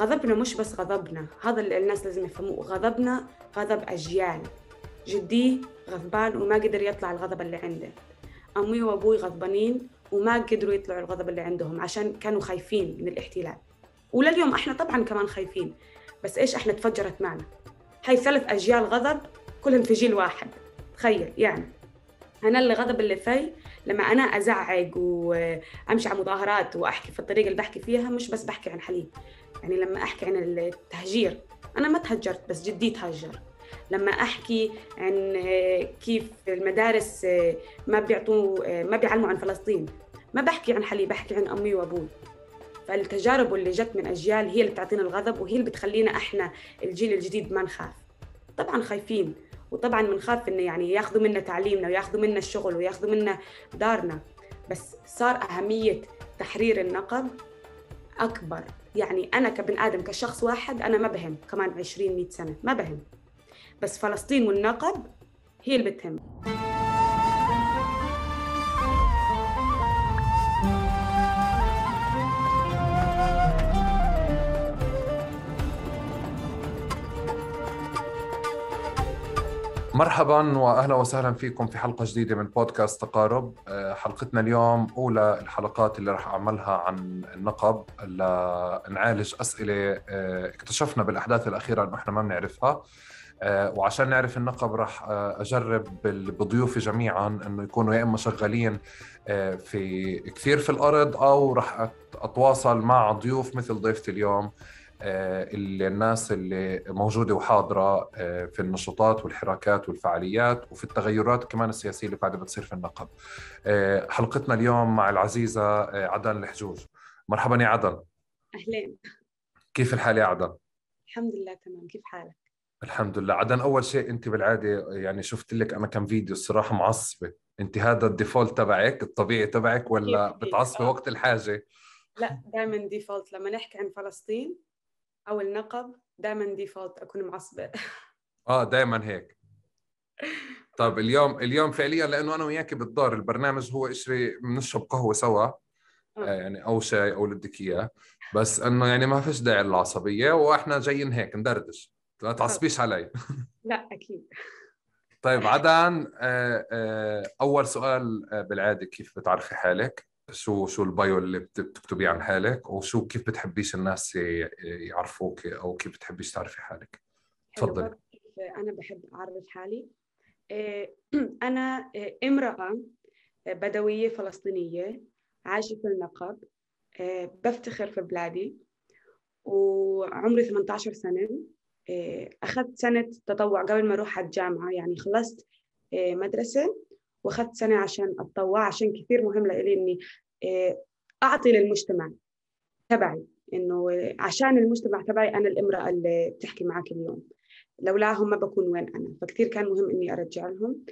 غضبنا مش بس غضبنا هذا اللي الناس لازم يفهموه غضبنا غضب أجيال جدي غضبان وما قدر يطلع الغضب اللي عنده أمي وأبوي غضبانين وما قدروا يطلعوا الغضب اللي عندهم عشان كانوا خايفين من الاحتلال ولليوم احنا طبعا كمان خايفين بس ايش احنا تفجرت معنا هاي ثلاث اجيال غضب كلهم في جيل واحد تخيل يعني انا اللي غضب اللي في لما انا ازعق وامشي على مظاهرات واحكي في الطريقه اللي بحكي فيها مش بس بحكي عن حليب يعني لما احكي عن التهجير انا ما تهجرت بس جدي تهجر لما احكي عن كيف المدارس ما بيعطوا ما بيعلموا عن فلسطين ما بحكي عن حالي بحكي عن امي وابوي فالتجارب اللي جت من اجيال هي اللي بتعطينا الغضب وهي اللي بتخلينا احنا الجيل الجديد ما نخاف طبعا خايفين وطبعا بنخاف انه يعني ياخذوا منا تعليمنا وياخذوا منا الشغل وياخذوا منا دارنا بس صار اهميه تحرير النقب اكبر يعني أنا كبن آدم كشخص واحد أنا ما بهم كمان 20 100 سنة ما بهم بس فلسطين والنقب هي اللي بتهم مرحبا واهلا وسهلا فيكم في حلقه جديده من بودكاست تقارب آه، حلقتنا اليوم اولى الحلقات اللي راح اعملها عن النقب لنعالج اسئله آه، اكتشفنا بالاحداث الاخيره انه احنا ما بنعرفها آه، وعشان نعرف النقب راح اجرب بضيوفي جميعا انه يكونوا يا اما شغالين في كثير في الارض او راح اتواصل مع ضيوف مثل ضيفتي اليوم آه، الناس اللي موجوده وحاضره آه، في النشاطات والحركات والفعاليات وفي التغيرات كمان السياسيه اللي قاعده بتصير في النقب. آه، حلقتنا اليوم مع العزيزه عدن الحجوج. مرحبا يا عدن. اهلين. كيف الحال يا عدن؟ الحمد لله تمام، كيف حالك؟ الحمد لله، عدن اول شيء انت بالعاده يعني شفت لك انا كم فيديو الصراحه معصبه، انت هذا الديفولت تبعك الطبيعي تبعك ولا بتعصبي وقت الحاجه؟ لا دائما ديفولت لما نحكي عن فلسطين او النقب دائما ديفولت اكون معصبه اه دائما هيك طيب اليوم اليوم فعليا لانه انا وياك بالدار البرنامج هو شيء بنشرب قهوه سوا آه. آه، يعني او شاي او اللي بدك اياه بس انه يعني ما فيش داعي للعصبيه واحنا جايين هيك ندردش لا تعصبيش آه. علي لا اكيد طيب عدن اول سؤال بالعاده كيف بتعرفي حالك شو شو البايو اللي بتكتبيه عن حالك وشو كيف بتحبيش الناس يعرفوك او كيف بتحبيش تعرفي حالك تفضل انا بحب اعرف حالي آه، انا آه، امراه آه، بدويه فلسطينيه عايشه في النقب بفتخر في بلادي وعمري 18 سنه اخذت سنه تطوع قبل ما اروح على الجامعه يعني خلصت مدرسه واخذت سنه عشان اتطوع عشان كثير مهم لإلي اني آه، اعطي للمجتمع تبعي انه عشان المجتمع تبعي انا الامراه اللي بتحكي معك اليوم لولاهم ما بكون وين انا فكثير كان مهم اني ارجع لهم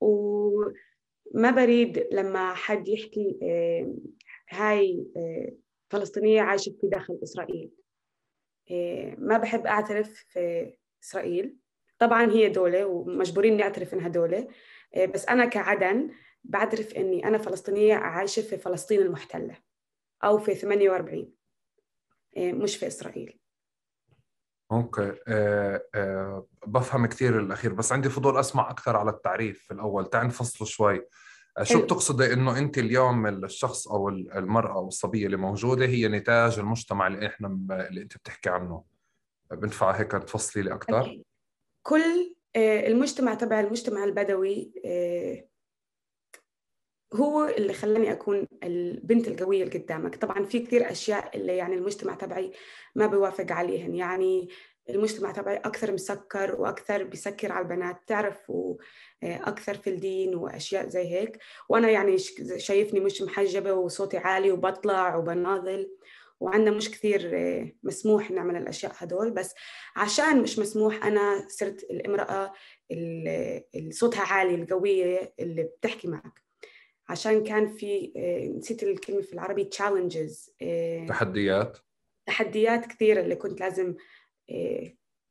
وما بريد لما حد يحكي آه، هاي آه، فلسطينيه عايشه في داخل اسرائيل ما بحب اعترف في اسرائيل طبعا هي دوله ومجبورين نعترف انها دوله آه، بس أنا كعدن بعترف إني أنا فلسطينية عايشة في فلسطين المحتلة أو في 48 آه، مش في إسرائيل اوكي أه أه بفهم كثير الاخير بس عندي فضول اسمع اكثر على التعريف في الاول تعال نفصله شوي آه، شو بتقصدي انه انت اليوم الشخص او المراه او الصبيه اللي موجوده هي نتاج المجتمع اللي احنا اللي انت بتحكي عنه بنفع هيك تفصلي لي اكثر كل آه، المجتمع تبع المجتمع البدوي آه، هو اللي خلاني اكون البنت القويه اللي قدامك طبعا في كثير اشياء اللي يعني المجتمع تبعي ما بيوافق عليهن يعني المجتمع تبعي اكثر مسكر واكثر بيسكر على البنات تعرف واكثر آه، في الدين واشياء زي هيك وانا يعني شايفني مش محجبه وصوتي عالي وبطلع وبناضل وعندنا مش كثير آه، مسموح نعمل الأشياء هدول بس عشان مش مسموح أنا صرت الامرأة اللي صوتها عالي القوية اللي بتحكي معك عشان كان في آه، نسيت الكلمة في العربي تشالنجز آه، تحديات تحديات كثيرة اللي كنت لازم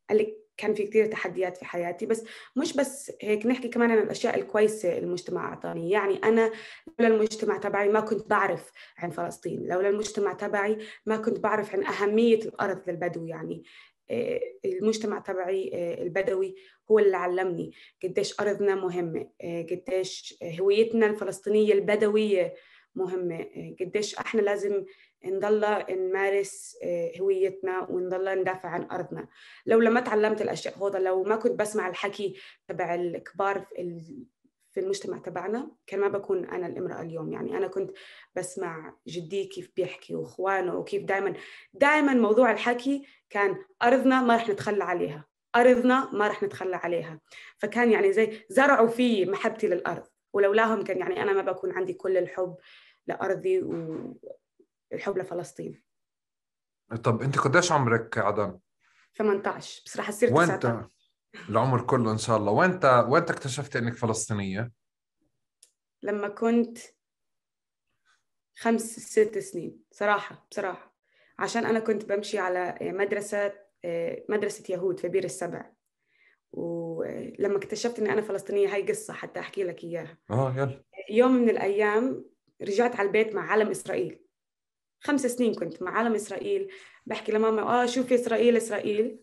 قال لك كان في كثير تحديات في حياتي بس مش بس هيك نحكي كمان عن الاشياء الكويسه المجتمع اعطاني يعني انا لولا المجتمع تبعي ما كنت بعرف عن فلسطين لولا المجتمع تبعي ما كنت بعرف عن اهميه الارض للبدو يعني آه، المجتمع تبعي آه، البدوي هو اللي علمني قديش ارضنا مهمه آه، قديش هويتنا الفلسطينيه البدويه مهمه قديش احنا لازم نضل نمارس آه، هويتنا ونضل ندافع عن ارضنا لو لما تعلمت الاشياء هوضة لو ما كنت بسمع الحكي تبع الكبار في في المجتمع تبعنا كان ما بكون انا الامراه اليوم يعني انا كنت بسمع جدي كيف بيحكي واخوانه وكيف دائما دائما موضوع الحكي كان ارضنا ما رح نتخلى عليها ارضنا ما رح نتخلى عليها فكان يعني زي زرعوا في محبتي للارض ولولاهم كان يعني انا ما بكون عندي كل الحب لارضي و الحب لفلسطين طب انت قديش عمرك عدن؟ 18 بس راح اصير وانت 19 العمر كله ان شاء الله وانت وانت اكتشفت انك فلسطينيه؟ لما كنت خمس ست سنين صراحه بصراحه عشان انا كنت بمشي على آه، مدرسه آه، مدرسه يهود في بير السبع ولما اكتشفت اني انا فلسطينيه هاي قصه حتى احكي لك اياها اه يلا يوم من الايام رجعت على البيت مع علم اسرائيل خمس سنين كنت مع عالم إسرائيل بحكي لماما آه شوفي إسرائيل إسرائيل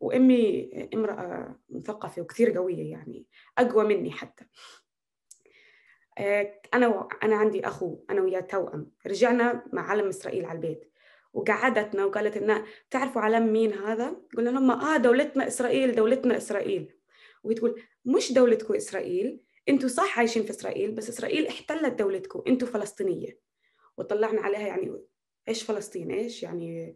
وأمي امرأة مثقفة وكثير قوية يعني أقوى مني حتى آه، أنا أنا عندي أخو أنا وياه توأم رجعنا مع علم إسرائيل على البيت وقعدتنا وقالت لنا تعرفوا علم مين هذا؟ قلنا لهم آه دولتنا إسرائيل دولتنا إسرائيل وهي تقول مش دولتكم إسرائيل انتوا صح عايشين في اسرائيل بس اسرائيل احتلت دولتكم انتوا فلسطينيه وطلعنا عليها يعني ايش فلسطين ايش يعني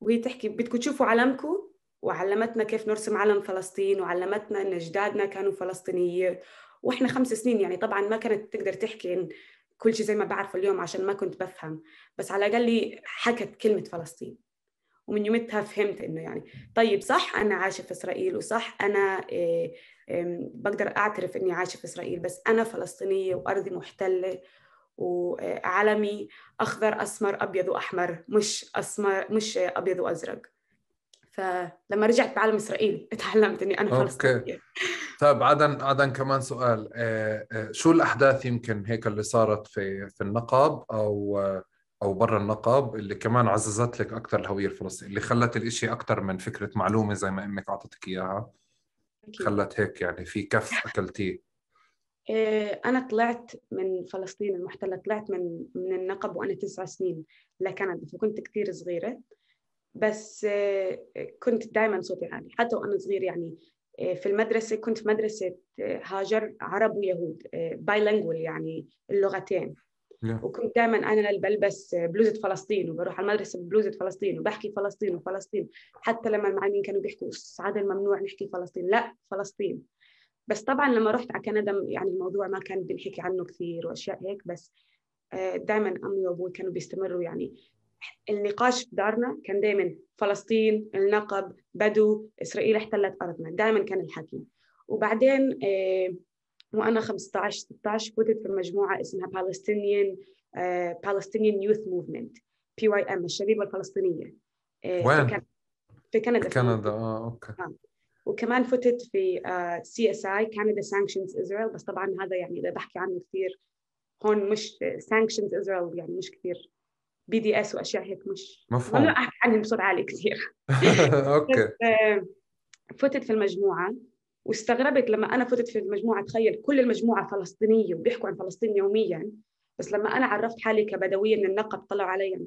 وهي تحكي بدكم تشوفوا علمكم وعلمتنا كيف نرسم علم فلسطين وعلمتنا ان اجدادنا كانوا فلسطينيين واحنا خمس سنين يعني طبعا ما كانت تقدر تحكي إن كل شيء زي ما بعرفه اليوم عشان ما كنت بفهم بس على الاقل حكت كلمه فلسطين ومن يومتها فهمت انه يعني طيب صح انا عايشه في اسرائيل وصح انا إيه بقدر اعترف اني عايشه في اسرائيل بس انا فلسطينيه وارضي محتله وعلمي اخضر اسمر ابيض واحمر مش اسمر مش ابيض وازرق فلما رجعت بعالم اسرائيل تعلمت اني انا فلسطينيه طيب عدن عدن كمان سؤال آه، آه، شو الاحداث يمكن هيك اللي صارت في في النقب او آه، او برا النقب اللي كمان عززت لك اكثر الهويه الفلسطينيه اللي خلت الإشي اكثر من فكره معلومه زي ما امك اعطتك اياها خلت هيك يعني في كف اكلتيه إيه، أنا طلعت من فلسطين المحتلة طلعت من من النقب وأنا تسع سنين لكندا فكنت كثير صغيرة بس إيه، كنت دائما صوتي عالي حتى وأنا صغير يعني إيه، في المدرسة كنت في مدرسة هاجر عرب ويهود بايلانجول يعني اللغتين yeah. نعم. وكنت دائما أنا بلبس بلوزة فلسطين وبروح على المدرسة ببلوزة فلسطين وبحكي فلسطين وفلسطين حتى لما المعلمين كانوا بيحكوا السعادة الممنوع نحكي فلسطين لا فلسطين بس طبعا لما رحت على كندا يعني الموضوع ما كان بنحكي عنه كثير واشياء هيك بس آه، دائما امي وابوي كانوا بيستمروا يعني النقاش في دارنا كان دائما فلسطين النقب بدو اسرائيل احتلت ارضنا دائما كان الحكي وبعدين آه، وانا 15 16 فتت في مجموعه اسمها بالستينيان بالستينيان يوث موفمنت بي واي ام الشبيبه الفلسطينيه آه، وين؟ في كندا في كندا اه اوكي وكمان فتت في سي اس اي كندا سانكشنز اسرائيل بس طبعا هذا يعني اذا بحكي عنه كثير هون مش سانكشنز اسرائيل يعني مش كثير بي دي اس واشياء هيك مش مفهوم ما احكي عنهم بسرعه عالي كثير اوكي آه، فتت في المجموعه واستغربت لما انا فتت في المجموعه تخيل كل المجموعه فلسطينيه وبيحكوا عن فلسطين يوميا بس لما انا عرفت حالي كبدويه من النقب طلعوا علي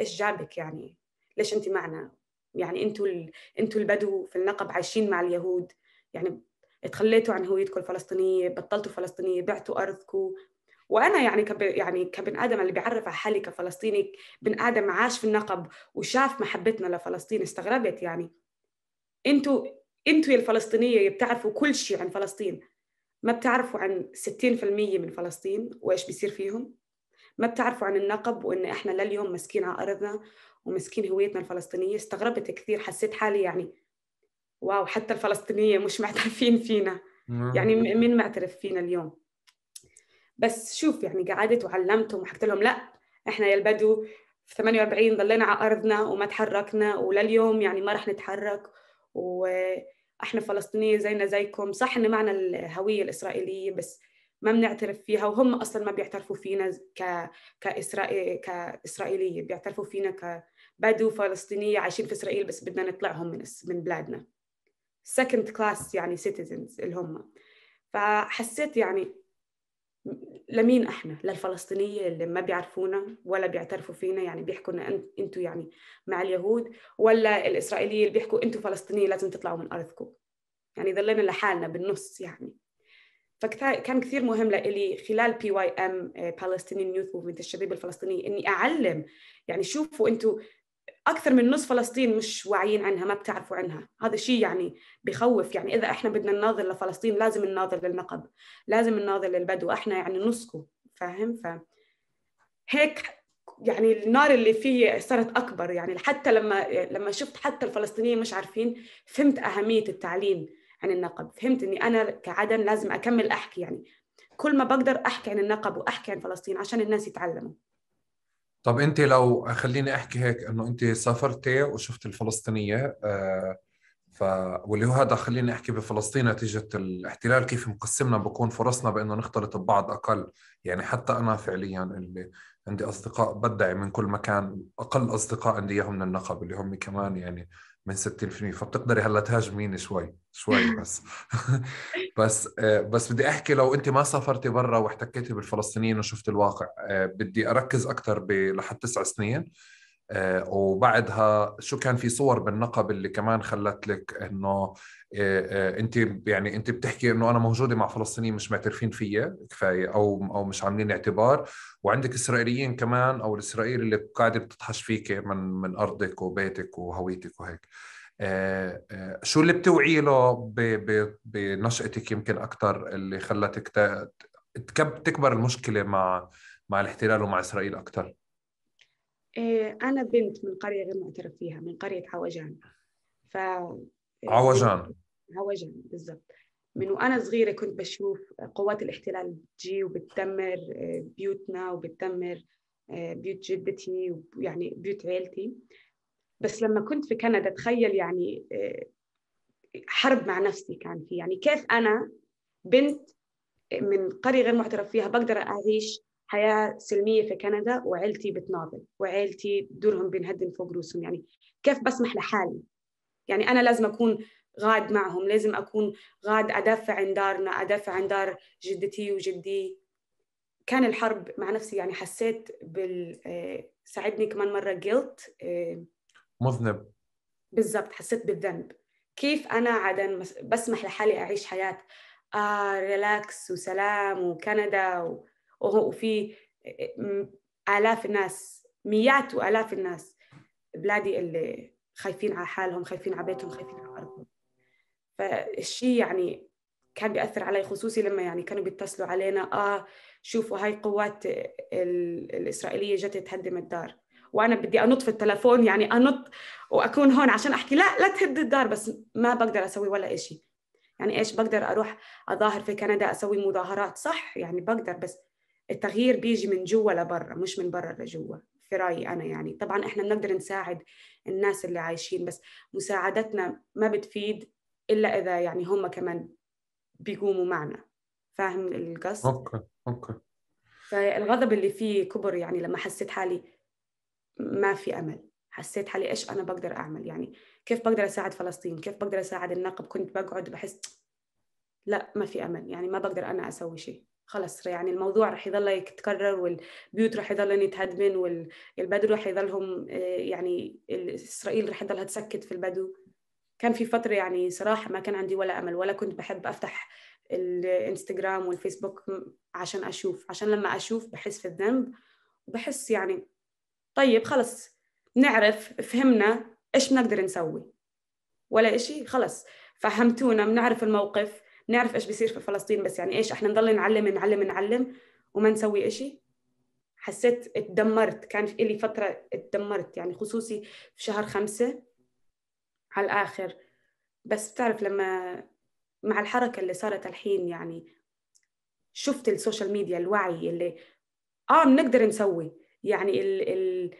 ايش جابك يعني ليش انت معنا يعني انتوا ال... انتوا البدو في النقب عايشين مع اليهود يعني اتخليتوا عن هويتكم الفلسطينيه بطلتوا فلسطينيه بعتوا ارضكم وانا يعني كب يعني كبن ادم اللي بيعرف على حالي كفلسطيني بن ادم عاش في النقب وشاف محبتنا لفلسطين استغربت يعني انتوا انتوا يا الفلسطينيه بتعرفوا كل شيء عن فلسطين ما بتعرفوا عن 60% من فلسطين وايش بيصير فيهم ما بتعرفوا عن النقب وان احنا لليوم ماسكين على ارضنا ومسكين هويتنا الفلسطينيه استغربت كثير حسيت حالي يعني واو حتى الفلسطينيه مش معترفين فينا نعم. يعني مين معترف فينا اليوم بس شوف يعني قعدت وعلمتهم وحكيت لهم لا احنا يا البدو في 48 ضلينا على ارضنا وما تحركنا ولليوم يعني ما رح نتحرك واحنا فلسطينيه زينا زيكم صح ان معنا الهويه الاسرائيليه بس ما بنعترف فيها وهم اصلا ما بيعترفوا فينا ك... كإسرائي... كاسرائيليه بيعترفوا فينا ك... بدو فلسطينيه عايشين في اسرائيل بس بدنا نطلعهم من من بلادنا second class يعني citizens اللي هم فحسيت يعني لمين احنا للفلسطينيه اللي ما بيعرفونا ولا بيعترفوا فينا يعني بيحكوا ان انتوا يعني مع اليهود ولا الاسرائيليه اللي بيحكوا انتوا فلسطينيه لازم تطلعوا من ارضكم يعني ضلينا لحالنا بالنص يعني فكان كثير مهم لإلي خلال بي واي ام Palestinian Youth Movement الشباب الفلسطيني اني اعلم يعني شوفوا انتم اكثر من نص فلسطين مش واعيين عنها ما بتعرفوا عنها هذا الشيء يعني بخوف يعني اذا احنا بدنا نناظر لفلسطين لازم نناظر للنقب لازم نناظر للبدو احنا يعني نسكو فاهم ف هيك يعني النار اللي فيه صارت اكبر يعني حتى لما لما شفت حتى الفلسطينيين مش عارفين فهمت اهميه التعليم عن النقب فهمت اني انا كعدن لازم اكمل احكي يعني كل ما بقدر احكي عن النقب واحكي عن فلسطين عشان الناس يتعلموا طب انت لو خليني احكي هيك انه انت سافرتي وشفت الفلسطينيه آه، ف واللي هو هذا خليني احكي بفلسطين نتيجه الاحتلال كيف مقسمنا بكون فرصنا بانه نختلط ببعض اقل يعني حتى انا فعليا اللي عندي اصدقاء بدعي من كل مكان اقل اصدقاء عندي اياهم من النقب اللي هم كمان يعني من 60% فبتقدري هلا تهاجميني شوي شوي بس بس آه، بس بدي احكي لو انت ما سافرتي برا واحتكيتي بالفلسطينيين وشفت الواقع آه، بدي اركز اكثر لحد تسع سنين آه، وبعدها شو كان في صور بالنقب اللي كمان خلت لك انه انت يعني انت بتحكي انه انا موجوده مع فلسطينيين مش معترفين فيا كفايه او او مش عاملين اعتبار وعندك اسرائيليين كمان او الاسرائيلي اللي قاعده بتطحش فيك من من ارضك وبيتك وهويتك وهيك آه، آه، شو اللي بتوعي له بنشأتك يمكن أكثر اللي خلتك تكبر المشكلة مع مع الاحتلال ومع إسرائيل أكثر؟ إيه، أنا بنت من قرية غير معترف فيها من قرية عوجان ف عوجان عوجان بالضبط من وأنا صغيرة كنت بشوف قوات الاحتلال بتجي وبتدمر آه، بيوتنا وبتدمر بيوت جدتي ويعني بيوت عيلتي بس لما كنت في كندا تخيل يعني آه، حرب مع نفسي كان في يعني كيف أنا بنت من قرية غير معترف فيها بقدر أعيش حياة سلمية في كندا وعيلتي بتناضل وعيلتي دورهم بينهدم فوق رؤوسهم يعني كيف بسمح لحالي يعني أنا لازم أكون غاد معهم لازم أكون غاد أدافع عن دارنا أدافع عن دار جدتي وجدي كان الحرب مع نفسي يعني حسيت بال آه، ساعدني كمان مرة جلت مذنب بالضبط حسيت بالذنب كيف انا عادا بسمح لحالي اعيش حياه آه ريلاكس وسلام وكندا وفي الاف الناس مئات والاف الناس بلادي اللي خايفين على حالهم خايفين على بيتهم خايفين على ارضهم فالشيء يعني كان بيأثر علي خصوصي لما يعني كانوا بيتصلوا علينا اه شوفوا هاي قوات الإسرائيلية جت تهدم الدار وانا بدي انط في التلفون يعني انط واكون هون عشان احكي لا لا تهد الدار بس ما بقدر اسوي ولا شيء يعني ايش بقدر اروح اظاهر في كندا اسوي مظاهرات صح يعني بقدر بس التغيير بيجي من جوا لبرا مش من برا لجوا في رايي انا يعني طبعا احنا بنقدر نساعد الناس اللي عايشين بس مساعدتنا ما بتفيد الا اذا يعني هم كمان بيقوموا معنا فاهم القصد؟ اوكي اوكي فالغضب اللي فيه كبر يعني لما حسيت حالي ما في امل حسيت حالي ايش انا بقدر اعمل يعني كيف بقدر اساعد فلسطين كيف بقدر اساعد النقب كنت بقعد بحس لا ما في امل يعني ما بقدر انا اسوي شيء خلص يعني الموضوع رح يضل يتكرر والبيوت رح يضل يتهدمن والبدو رح يضلهم آه، يعني اسرائيل رح يضلها تسكت في البدو كان في فتره يعني صراحه ما كان عندي ولا امل ولا كنت بحب افتح الانستغرام والفيسبوك عشان اشوف عشان لما اشوف بحس في الذنب وبحس يعني طيب خلص نعرف فهمنا ايش بنقدر نسوي ولا إشي خلص فهمتونا بنعرف الموقف بنعرف ايش بيصير في فلسطين بس يعني ايش احنا نضل نعلم نعلم نعلم وما نسوي إشي حسيت اتدمرت كان في لي فترة اتدمرت يعني خصوصي في شهر خمسة على الآخر بس بتعرف لما مع الحركة اللي صارت الحين يعني شفت السوشيال ميديا الوعي اللي اه بنقدر نسوي يعني ال ال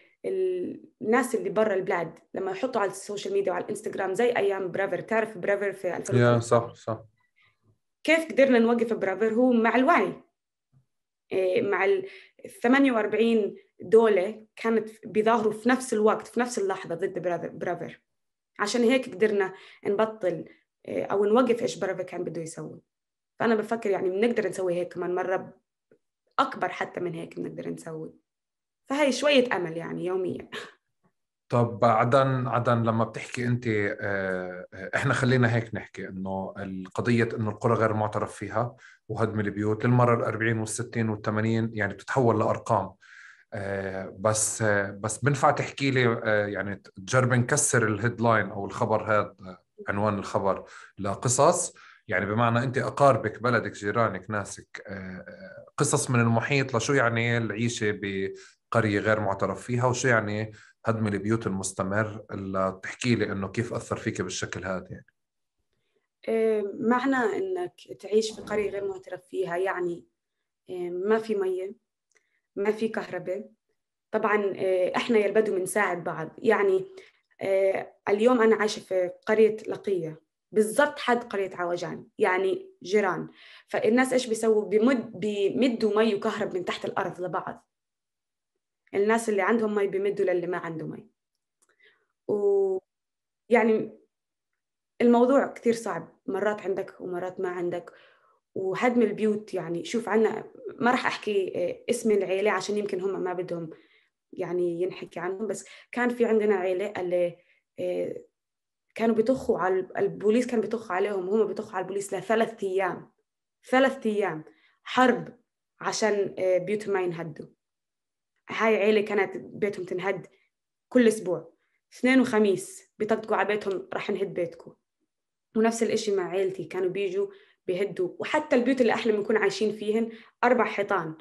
الناس اللي برا البلاد لما يحطوا على السوشيال ميديا وعلى الانستغرام زي ايام برافر تعرف برافر في yeah, صح صح كيف قدرنا نوقف برافر هو مع الوعي إيه، مع ال 48 دولة كانت بيظاهروا في نفس الوقت في نفس اللحظة ضد برافر عشان هيك قدرنا نبطل إيه، أو نوقف إيش برافر كان بده يسوي فأنا بفكر يعني بنقدر نسوي هيك كمان مرة أكبر حتى من هيك بنقدر نسوي فهي شوية أمل يعني يوميا طب عدن عدن لما بتحكي انت آه، احنا خلينا هيك نحكي انه القضيه انه القرى غير معترف فيها وهدم البيوت للمره ال40 وال60 وال80 يعني بتتحول لارقام آه، بس بس بنفع تحكي لي آه، يعني تجرب نكسر الهيدلاين او الخبر هذا عنوان الخبر لقصص يعني بمعنى انت اقاربك بلدك جيرانك ناسك قصص من المحيط لشو يعني العيشه قريه غير معترف فيها وشو يعني هدم البيوت المستمر اللي تحكي لي انه كيف اثر فيك بالشكل هذا يعني إيه، معنى انك تعيش في قريه غير معترف فيها يعني إيه، ما في ميه ما في كهرباء طبعا إيه، احنا يا البدو بنساعد بعض يعني اليوم انا عايشه في قريه لقيه بالضبط حد قريه عوجان يعني جيران فالناس ايش بيسووا بمد بيمدوا مي وكهرب من تحت الارض لبعض الناس اللي عندهم مي بيمدوا للي ما عنده مي ويعني الموضوع كثير صعب مرات عندك ومرات ما عندك وهدم البيوت يعني شوف عنا ما راح أحكي آه، اسم العيلة عشان يمكن هم ما بدهم يعني ينحكي عنهم بس كان في عندنا عيلة اللي آه، كانوا بيطخوا على البوليس كان بيطخ عليهم وهم بيطخوا على البوليس لثلاث أيام ثلاث أيام حرب عشان آه، بيوتهم ما ينهدوا هاي عيلة كانت بيتهم تنهد كل أسبوع اثنين وخميس بيطقطقوا على بيتهم رح نهد بيتكم ونفس الإشي مع عيلتي كانوا بيجوا بيهدوا وحتى البيوت اللي احنا بنكون عايشين فيهن أربع حيطان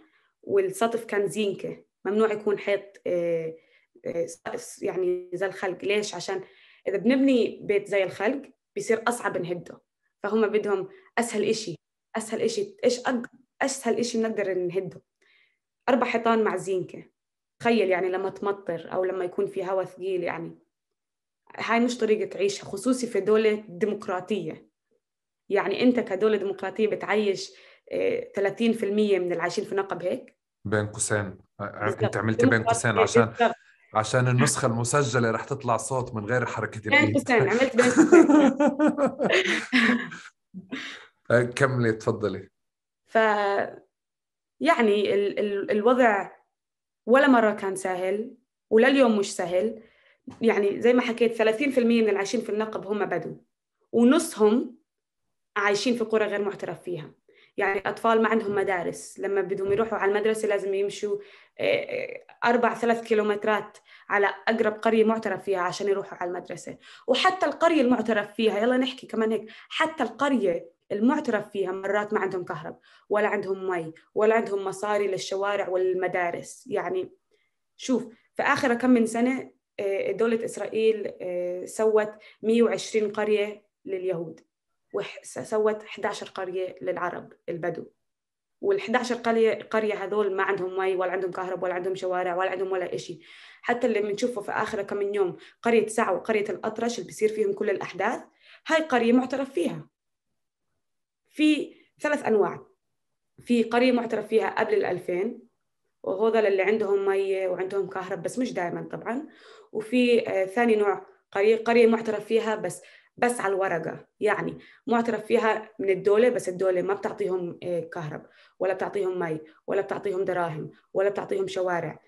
والسطف كان زينكة ممنوع يكون حيط آه، آه، يعني زي الخلق ليش عشان إذا بنبني بيت زي الخلق بيصير أصعب نهده فهم بدهم أسهل إشي أسهل إشي إيش أسهل إشي بنقدر نهده اربع حيطان مع زينكه تخيل يعني لما تمطر او لما يكون في هواء ثقيل يعني هاي مش طريقه تعيشها خصوصي في دوله ديمقراطيه يعني انت كدوله ديمقراطيه بتعيش 30% آه، من العايشين في نقب هيك بين قوسين انت عملتي بين قوسين عشان عشان النسخة المسجلة رح تطلع صوت من غير حركة الإيد بين قوسين عملت بين قوسين كملي تفضلي ف يعني ال ال الوضع ولا مرة كان سهل ولليوم مش سهل يعني زي ما حكيت 30% من العايشين في النقب هم بدو ونصهم عايشين في قرى غير معترف فيها يعني أطفال ما عندهم مدارس لما بدهم يروحوا على المدرسة لازم يمشوا آه، آه، أربع ثلاث كيلومترات على أقرب قرية معترف فيها عشان يروحوا على المدرسة وحتى القرية المعترف فيها يلا نحكي كمان هيك حتى القرية المعترف فيها مرات ما عندهم كهرب ولا عندهم مي ولا عندهم مصاري للشوارع والمدارس يعني شوف في آخر كم من سنة آه، دولة إسرائيل آه، سوت 120 قرية لليهود وسوت 11 قرية للعرب البدو وال11 قرية قرية هذول ما عندهم مي ولا عندهم كهرب ولا عندهم شوارع ولا عندهم ولا شيء حتى اللي بنشوفه في آخر كم من يوم قرية سعو وقرية الأطرش اللي بصير فيهم كل الأحداث هاي قرية معترف فيها في ثلاث انواع في قريه معترف فيها قبل ال 2000 وهذا اللي عندهم مي وعندهم كهرب بس مش دائما طبعا وفي آه، ثاني نوع قريه قريه معترف فيها بس بس على الورقة يعني معترف فيها من الدولة بس الدولة ما بتعطيهم آه، كهرب ولا بتعطيهم مي ولا بتعطيهم دراهم ولا بتعطيهم شوارع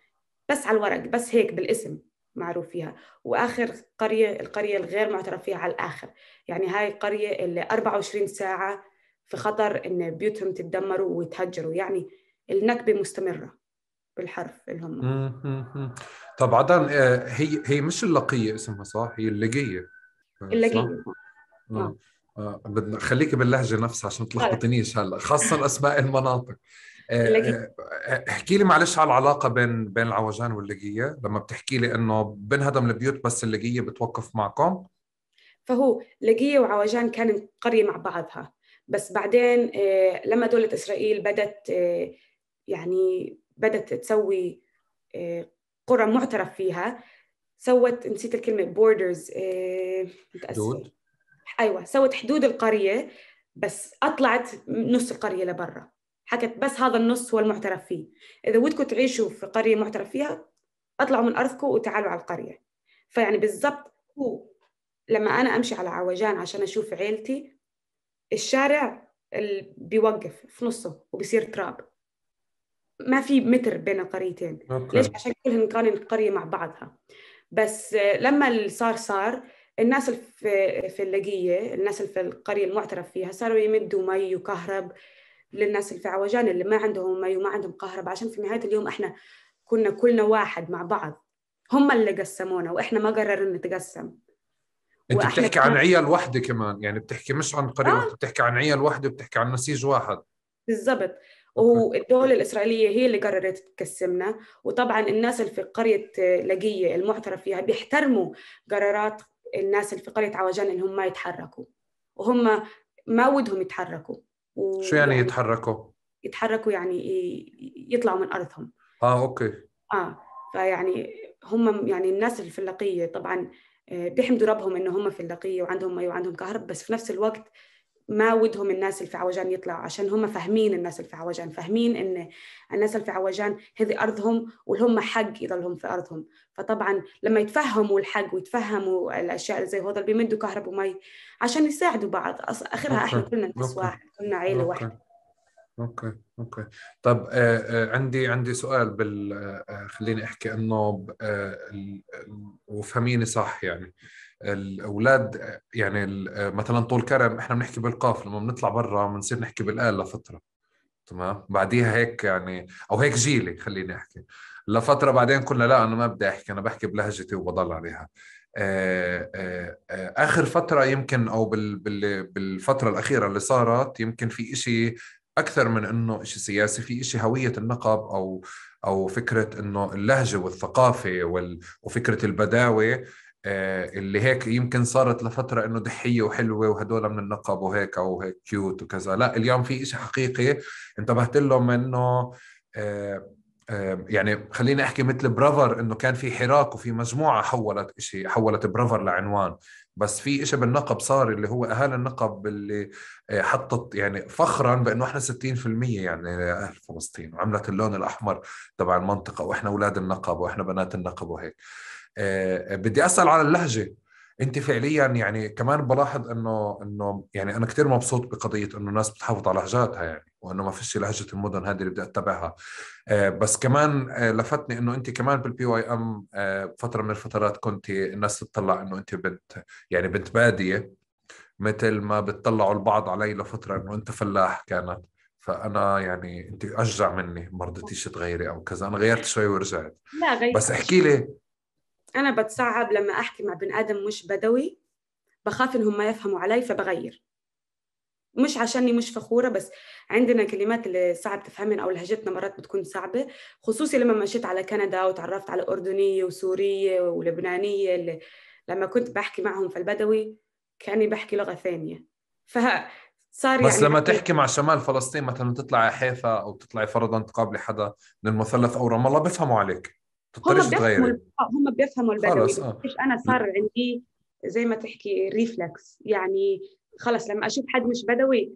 بس على الورق بس هيك بالاسم معروف فيها وآخر قرية القرية الغير معترف فيها على الآخر يعني هاي القرية اللي 24 ساعة في خطر ان بيوتهم تتدمروا ويتهجروا يعني النكبه مستمره بالحرف لهم طبعا عدن آه، هي هي مش اللقيه اسمها صح؟ هي اللقيه آه، اللقيه آه،, آه. بدنا خليكي باللهجه نفسها عشان تلخبطنيش طيب. هلا خاصه اسماء المناطق احكي لي معلش على العلاقه بين بين العوجان واللقيه لما بتحكي لي انه بنهدم البيوت بس اللقيه بتوقف معكم فهو لقيه وعوجان كانت قريه مع بعضها بس بعدين آه، لما دولة إسرائيل بدت آه، يعني بدت تسوي آه، قرى معترف فيها سوت نسيت الكلمة بوردرز حدود أيوة سوت حدود القرية بس أطلعت نص القرية لبرا حكت بس هذا النص هو المعترف فيه إذا ودكم تعيشوا في قرية معترف فيها اطلعوا من أرضكم وتعالوا على القرية فيعني بالضبط هو لما أنا أمشي على عوجان عشان أشوف عيلتي الشارع بيوقف في نصه وبصير تراب ما في متر بين القريتين أوكي. ليش عشان كلهم كانوا القريه مع بعضها بس آه، لما صار صار الناس في في اللاقيه الناس اللي في القريه المعترف فيها صاروا يمدوا مي وكهرب للناس اللي في عوجان اللي ما عندهم مي وما عندهم كهرب عشان في نهايه اليوم احنا كنا كلنا واحد مع بعض هم اللي قسمونا واحنا ما قررنا نتقسم انت بتحكي كمان... عن عيال وحده كمان يعني بتحكي مش عن قريه آه. بتحكي عن عيال وحده بتحكي عن نسيج واحد بالضبط والدولة الإسرائيلية هي اللي قررت تقسمنا وطبعا الناس اللي في قرية لقية المعترف فيها يعني بيحترموا قرارات الناس اللي في قرية عوجان إنهم ما يتحركوا وهم ما ودهم يتحركوا و... شو يعني, يعني يتحركوا؟ يتحركوا يعني يطلعوا من أرضهم اه اوكي اه فيعني هم يعني الناس اللي في اللقية طبعا آه، بيحمدوا ربهم ان هم في اللقيه وعندهم مي وعندهم كهرب بس في نفس الوقت ما ودهم الناس اللي في عوجان يطلعوا عشان هم فاهمين الناس اللي في عوجان فاهمين ان الناس اللي في عوجان هذه ارضهم ولهم حق يضلهم في ارضهم فطبعا لما يتفهموا الحق ويتفهموا الاشياء اللي زي هذا بيمدوا كهرب ومي عشان يساعدوا بعض اخرها احنا كلنا ناس واحد كلنا عيله واحده اوكي اوكي طب آه، آه، عندي عندي سؤال بال آه، خليني احكي انه ب- وفهميني صح يعني الاولاد يعني مثلا طول كرم احنا بنحكي بالقاف لما بنطلع برا بنصير نحكي بالال لفتره تمام بعديها هيك يعني او هيك جيلي خليني احكي لفتره بعدين كنا لا انا ما بدي احكي انا بحكي بلهجتي وبضل عليها اخر فتره يمكن او بال بال بالفتره الاخيره اللي صارت يمكن في إشي اكثر من انه شيء سياسي في شيء هويه النقب او او فكره انه اللهجه والثقافه وال وفكره البداوه آه، اللي هيك يمكن صارت لفترة انه دحية وحلوة وهدول من النقب وهيك أو هيك كيوت وكذا لا اليوم في اشي حقيقي انتبهت له انه آه، آه، يعني خليني احكي مثل برافر انه كان في حراك وفي مجموعة حولت اشي حولت برافر لعنوان بس في شيء بالنقب صار اللي هو أهالي النقب اللي آه، حطت يعني فخرا بأنه إحنا 60% يعني أهل فلسطين وعملت اللون الأحمر تبع المنطقة وإحنا أولاد النقب وإحنا بنات النقب وهيك آه، بدي أسأل عن اللهجة انت فعليا يعني كمان بلاحظ انه انه يعني انا كثير مبسوط بقضيه انه الناس بتحافظ على لهجاتها يعني وانه ما فيش لهجه المدن هذه اللي بدي اتبعها آه، بس كمان آه، لفتني انه انت كمان بالبي واي ام آه، فتره من الفترات كنت الناس تطلع انه انت بنت يعني بنت باديه مثل ما بتطلعوا البعض علي لفتره انه انت فلاح كانت فانا يعني انت اشجع مني ما رضيتيش تغيري او كذا انا غيرت شوي ورجعت لا غيرت بس احكي لي أنا بتصعب لما أحكي مع بني آدم مش بدوي بخاف إنهم ما يفهموا علي فبغير مش عشاني مش فخورة بس عندنا كلمات اللي صعب تفهمين أو لهجتنا مرات بتكون صعبة خصوصي لما مشيت على كندا وتعرفت على أردنية وسورية ولبنانية اللي لما كنت بحكي معهم في البدوي كأني بحكي لغة ثانية فصار بس يعني بس لما تحكي مع شمال فلسطين مثلا تطلعي حيفا أو تطلعي فرضا تقابلي حدا من المثلث أو رام الله بفهموا عليك هم بيفهموا هم بيفهموا البدوي خلاص آه. انا صار عندي زي ما تحكي ريفلكس يعني خلص لما اشوف حد مش بدوي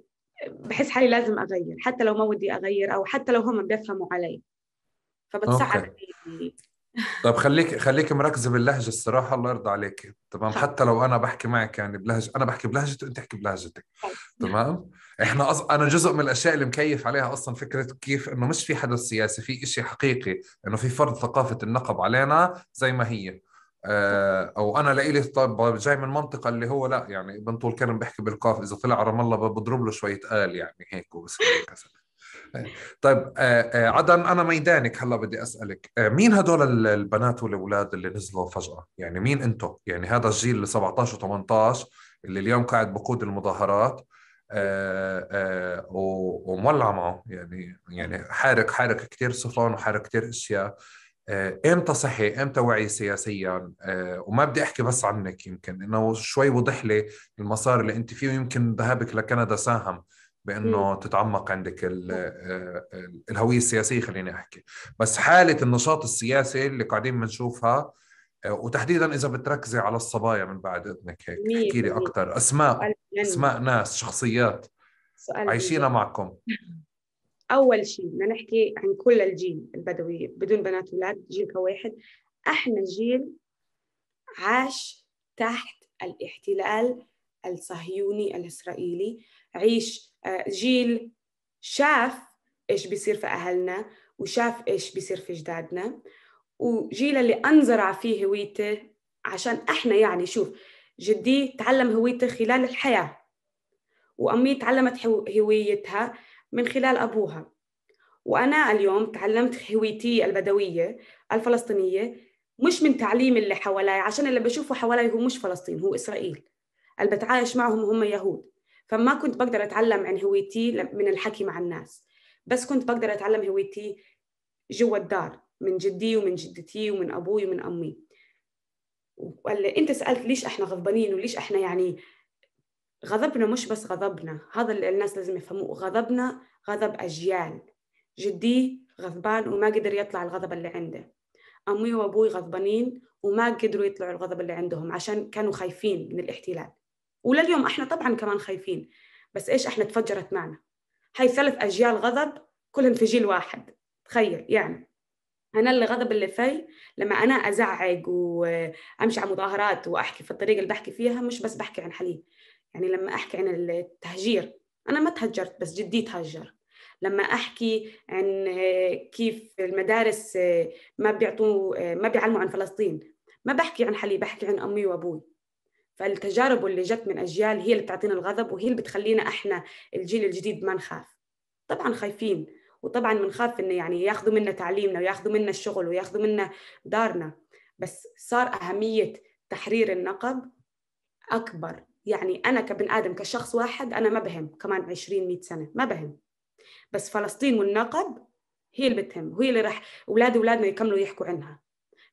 بحس حالي لازم اغير حتى لو ما ودي اغير او حتى لو هم بيفهموا علي فبتصعب طب خليك خليك مركزه باللهجه الصراحه الله يرضى عليك تمام حتى لو انا بحكي معك يعني بلهجه انا بحكي بلهجتي وانت تحكي بلهجتك تمام احنا أص... انا جزء من الاشياء اللي مكيف عليها اصلا فكره كيف انه مش في حدث سياسي في إشي حقيقي انه في فرض ثقافه النقب علينا زي ما هي آه، او انا لإلي طب جاي من منطقه اللي هو لا يعني ابن طول كلام بيحكي بالقاف اذا طلع رام الله بضرب له شويه قال يعني هيك وبس طيب آه، آه، عدن انا ميدانك هلا بدي اسالك مين هدول البنات والاولاد اللي نزلوا فجاه يعني مين انتم يعني هذا الجيل 17 و18 اللي اليوم قاعد بقود المظاهرات آه، آه، ومولع معه يعني يعني حارق حارق كثير سلطان وحارق كثير اشياء آه، امتى صحي امتى وعي سياسيا وما بدي احكي بس عنك يمكن انه شوي وضح لي المسار اللي انت فيه ويمكن ذهابك لكندا ساهم بانه تتعمق عندك الهويه السياسيه خليني احكي بس حاله النشاط السياسي اللي قاعدين بنشوفها وتحديدا اذا بتركزي على الصبايا من بعد اذنك هيك احكي لي اكثر اسماء يعني اسماء ناس شخصيات سؤال معكم اول شيء بدنا نحكي عن كل الجيل البدوي بدون بنات ولاد جيل كواحد احنا جيل عاش تحت الاحتلال الصهيوني الاسرائيلي عيش آه، جيل شاف ايش بيصير في اهلنا وشاف ايش بيصير في اجدادنا وجيل اللي انزرع فيه هويته عشان احنا يعني شوف جدي تعلم هويته خلال الحياة وأمي تعلمت هويتها من خلال أبوها وأنا اليوم تعلمت هويتي البدوية الفلسطينية مش من تعليم اللي حوالي عشان اللي بشوفه حوالي هو مش فلسطين هو إسرائيل اللي بتعايش معهم هم يهود فما كنت بقدر أتعلم عن هويتي من الحكي مع الناس بس كنت بقدر أتعلم هويتي جوا الدار من جدي ومن جدتي ومن أبوي ومن أمي وقال لي انت سالت ليش احنا غضبانين وليش احنا يعني غضبنا مش بس غضبنا هذا اللي الناس لازم يفهموه غضبنا غضب اجيال جدي غضبان وما قدر يطلع الغضب اللي عنده امي وابوي غضبانين وما قدروا يطلعوا الغضب اللي عندهم عشان كانوا خايفين من الاحتلال ولليوم احنا طبعا كمان خايفين بس ايش احنا تفجرت معنا هاي ثلاث اجيال غضب كلهم في جيل واحد تخيل يعني انا اللي غضب اللي في لما انا ازعق وامشي على مظاهرات واحكي في الطريقه اللي بحكي فيها مش بس بحكي عن حليب يعني لما احكي عن التهجير انا ما تهجرت بس جدي تهجر لما احكي عن كيف المدارس ما بيعطوا ما بيعلموا عن فلسطين ما بحكي عن حليب بحكي عن امي وابوي فالتجارب اللي جت من اجيال هي اللي بتعطينا الغضب وهي اللي بتخلينا احنا الجيل الجديد ما نخاف طبعا خايفين وطبعا بنخاف انه يعني ياخذوا منا تعليمنا وياخذوا منا الشغل وياخذوا منا دارنا بس صار اهميه تحرير النقب اكبر يعني انا كبن ادم كشخص واحد انا ما بهم كمان 20 100 سنه ما بهم بس فلسطين والنقب هي اللي بتهم وهي اللي راح اولاد اولادنا يكملوا يحكوا عنها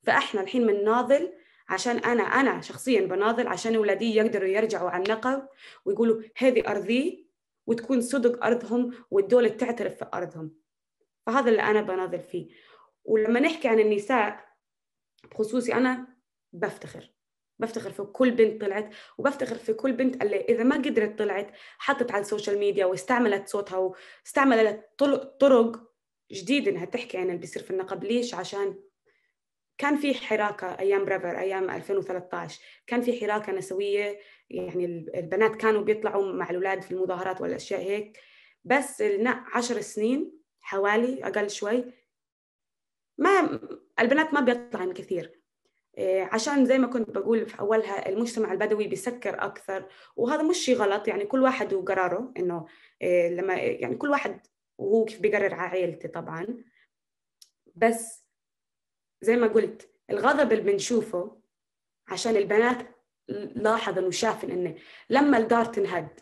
فاحنا الحين بنناضل عشان انا انا شخصيا بناضل عشان اولادي يقدروا يرجعوا على النقب ويقولوا هذه ارضي وتكون صدق ارضهم والدوله تعترف في ارضهم فهذا اللي أنا بناظر فيه ولما نحكي عن النساء بخصوصي أنا بفتخر بفتخر في كل بنت طلعت وبفتخر في كل بنت اللي اذا ما قدرت طلعت حطت على السوشيال ميديا واستعملت صوتها واستعملت طرق جديده انها تحكي عن اللي بيصير في النقب ليش عشان كان في حراكه ايام بريفر ايام 2013 كان في حراكه نسويه يعني البنات كانوا بيطلعوا مع الاولاد في المظاهرات والاشياء هيك بس عشر سنين حوالي اقل شوي ما البنات ما بيطلعن كثير إيه، عشان زي ما كنت بقول في اولها المجتمع البدوي بيسكر اكثر وهذا مش شيء غلط يعني كل واحد وقراره انه إيه، لما يعني كل واحد وهو كيف بيقرر على عيلته طبعا بس زي ما قلت الغضب اللي بنشوفه عشان البنات لاحظ انه شاف انه لما الدار تنهد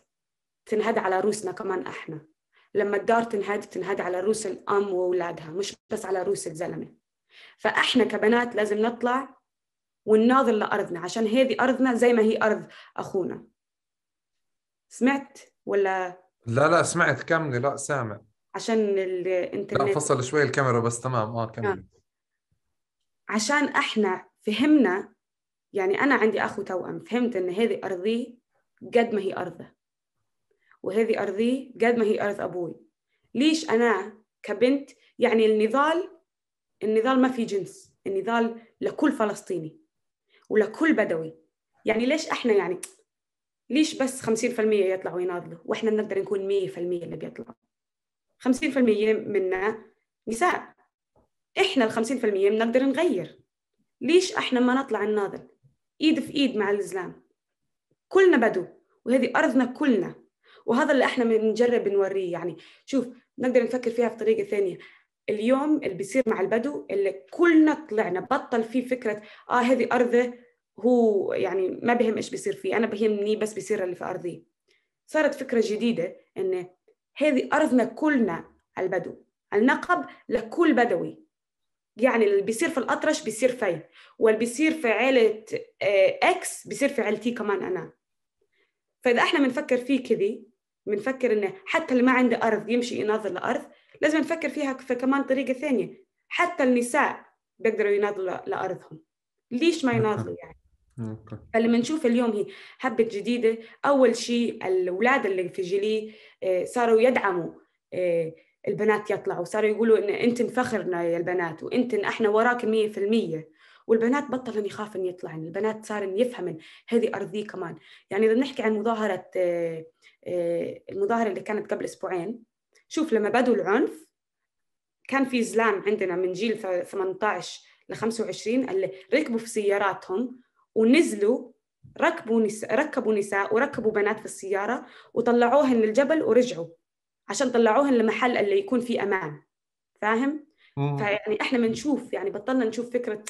تنهد على روسنا كمان احنا لما الدار تنهد تنهد على رؤوس الأم وأولادها مش بس على رؤوس الزلمة فإحنا كبنات لازم نطلع ونناظر لأرضنا عشان هذه أرضنا زي ما هي أرض أخونا سمعت ولا لا لا سمعت كملي لا سامع عشان الانترنت لا فصل شوي الكاميرا بس تمام اه كملي آه. عشان احنا فهمنا يعني انا عندي اخو توأم فهمت ان هذه ارضي قد ما هي ارضه وهذه أرضي قد ما هي أرض أبوي ليش أنا كبنت يعني النضال النضال ما في جنس النضال لكل فلسطيني ولكل بدوي يعني ليش احنا يعني ليش بس 50% يطلعوا يناضلوا واحنا بنقدر نكون 100% اللي بيطلعوا 50% منا نساء احنا ال 50% بنقدر نغير ليش احنا ما نطلع نناضل ايد في ايد مع الاسلام كلنا بدو وهذه ارضنا كلنا وهذا اللي احنا بنجرب نوريه يعني شوف نقدر نفكر فيها بطريقه ثانيه اليوم اللي بيصير مع البدو اللي كلنا طلعنا بطل في فكره اه هذه ارضه هو يعني ما بهم ايش بيصير فيه انا بهمني بس بيصير اللي في ارضي صارت فكره جديده ان هذه ارضنا كلنا البدو النقب لكل بدوي يعني اللي بيصير في الاطرش بيصير في واللي بيصير في عائله اكس آه، بيصير في عائلتي كمان انا فاذا احنا بنفكر فيه كذي بنفكر انه حتى اللي ما عنده ارض يمشي يناضل الارض لازم نفكر فيها في كمان طريقه ثانيه حتى النساء بيقدروا يناضلوا لارضهم ليش ما يناضلوا يعني فلما نشوف اليوم هي هبة جديدة أول شيء الأولاد اللي في جيلي آه، صاروا يدعموا آه، البنات يطلعوا صاروا يقولوا إن أنتن فخرنا يا البنات وأنتن إحنا وراك مية في المية والبنات بطلوا يخافن يطلعن البنات صارن يفهمن هذه أرضي كمان يعني إذا نحكي عن مظاهرة آه، آه، المظاهرة اللي كانت قبل أسبوعين شوف لما بدوا العنف كان في زلام عندنا من جيل 18 ل 25 اللي ركبوا في سياراتهم ونزلوا ركبوا نساء ركبوا نساء وركبوا بنات في السياره وطلعوهن للجبل ورجعوا عشان طلعوهن لمحل اللي يكون فيه امان فاهم؟ فيعني احنا بنشوف يعني بطلنا نشوف فكره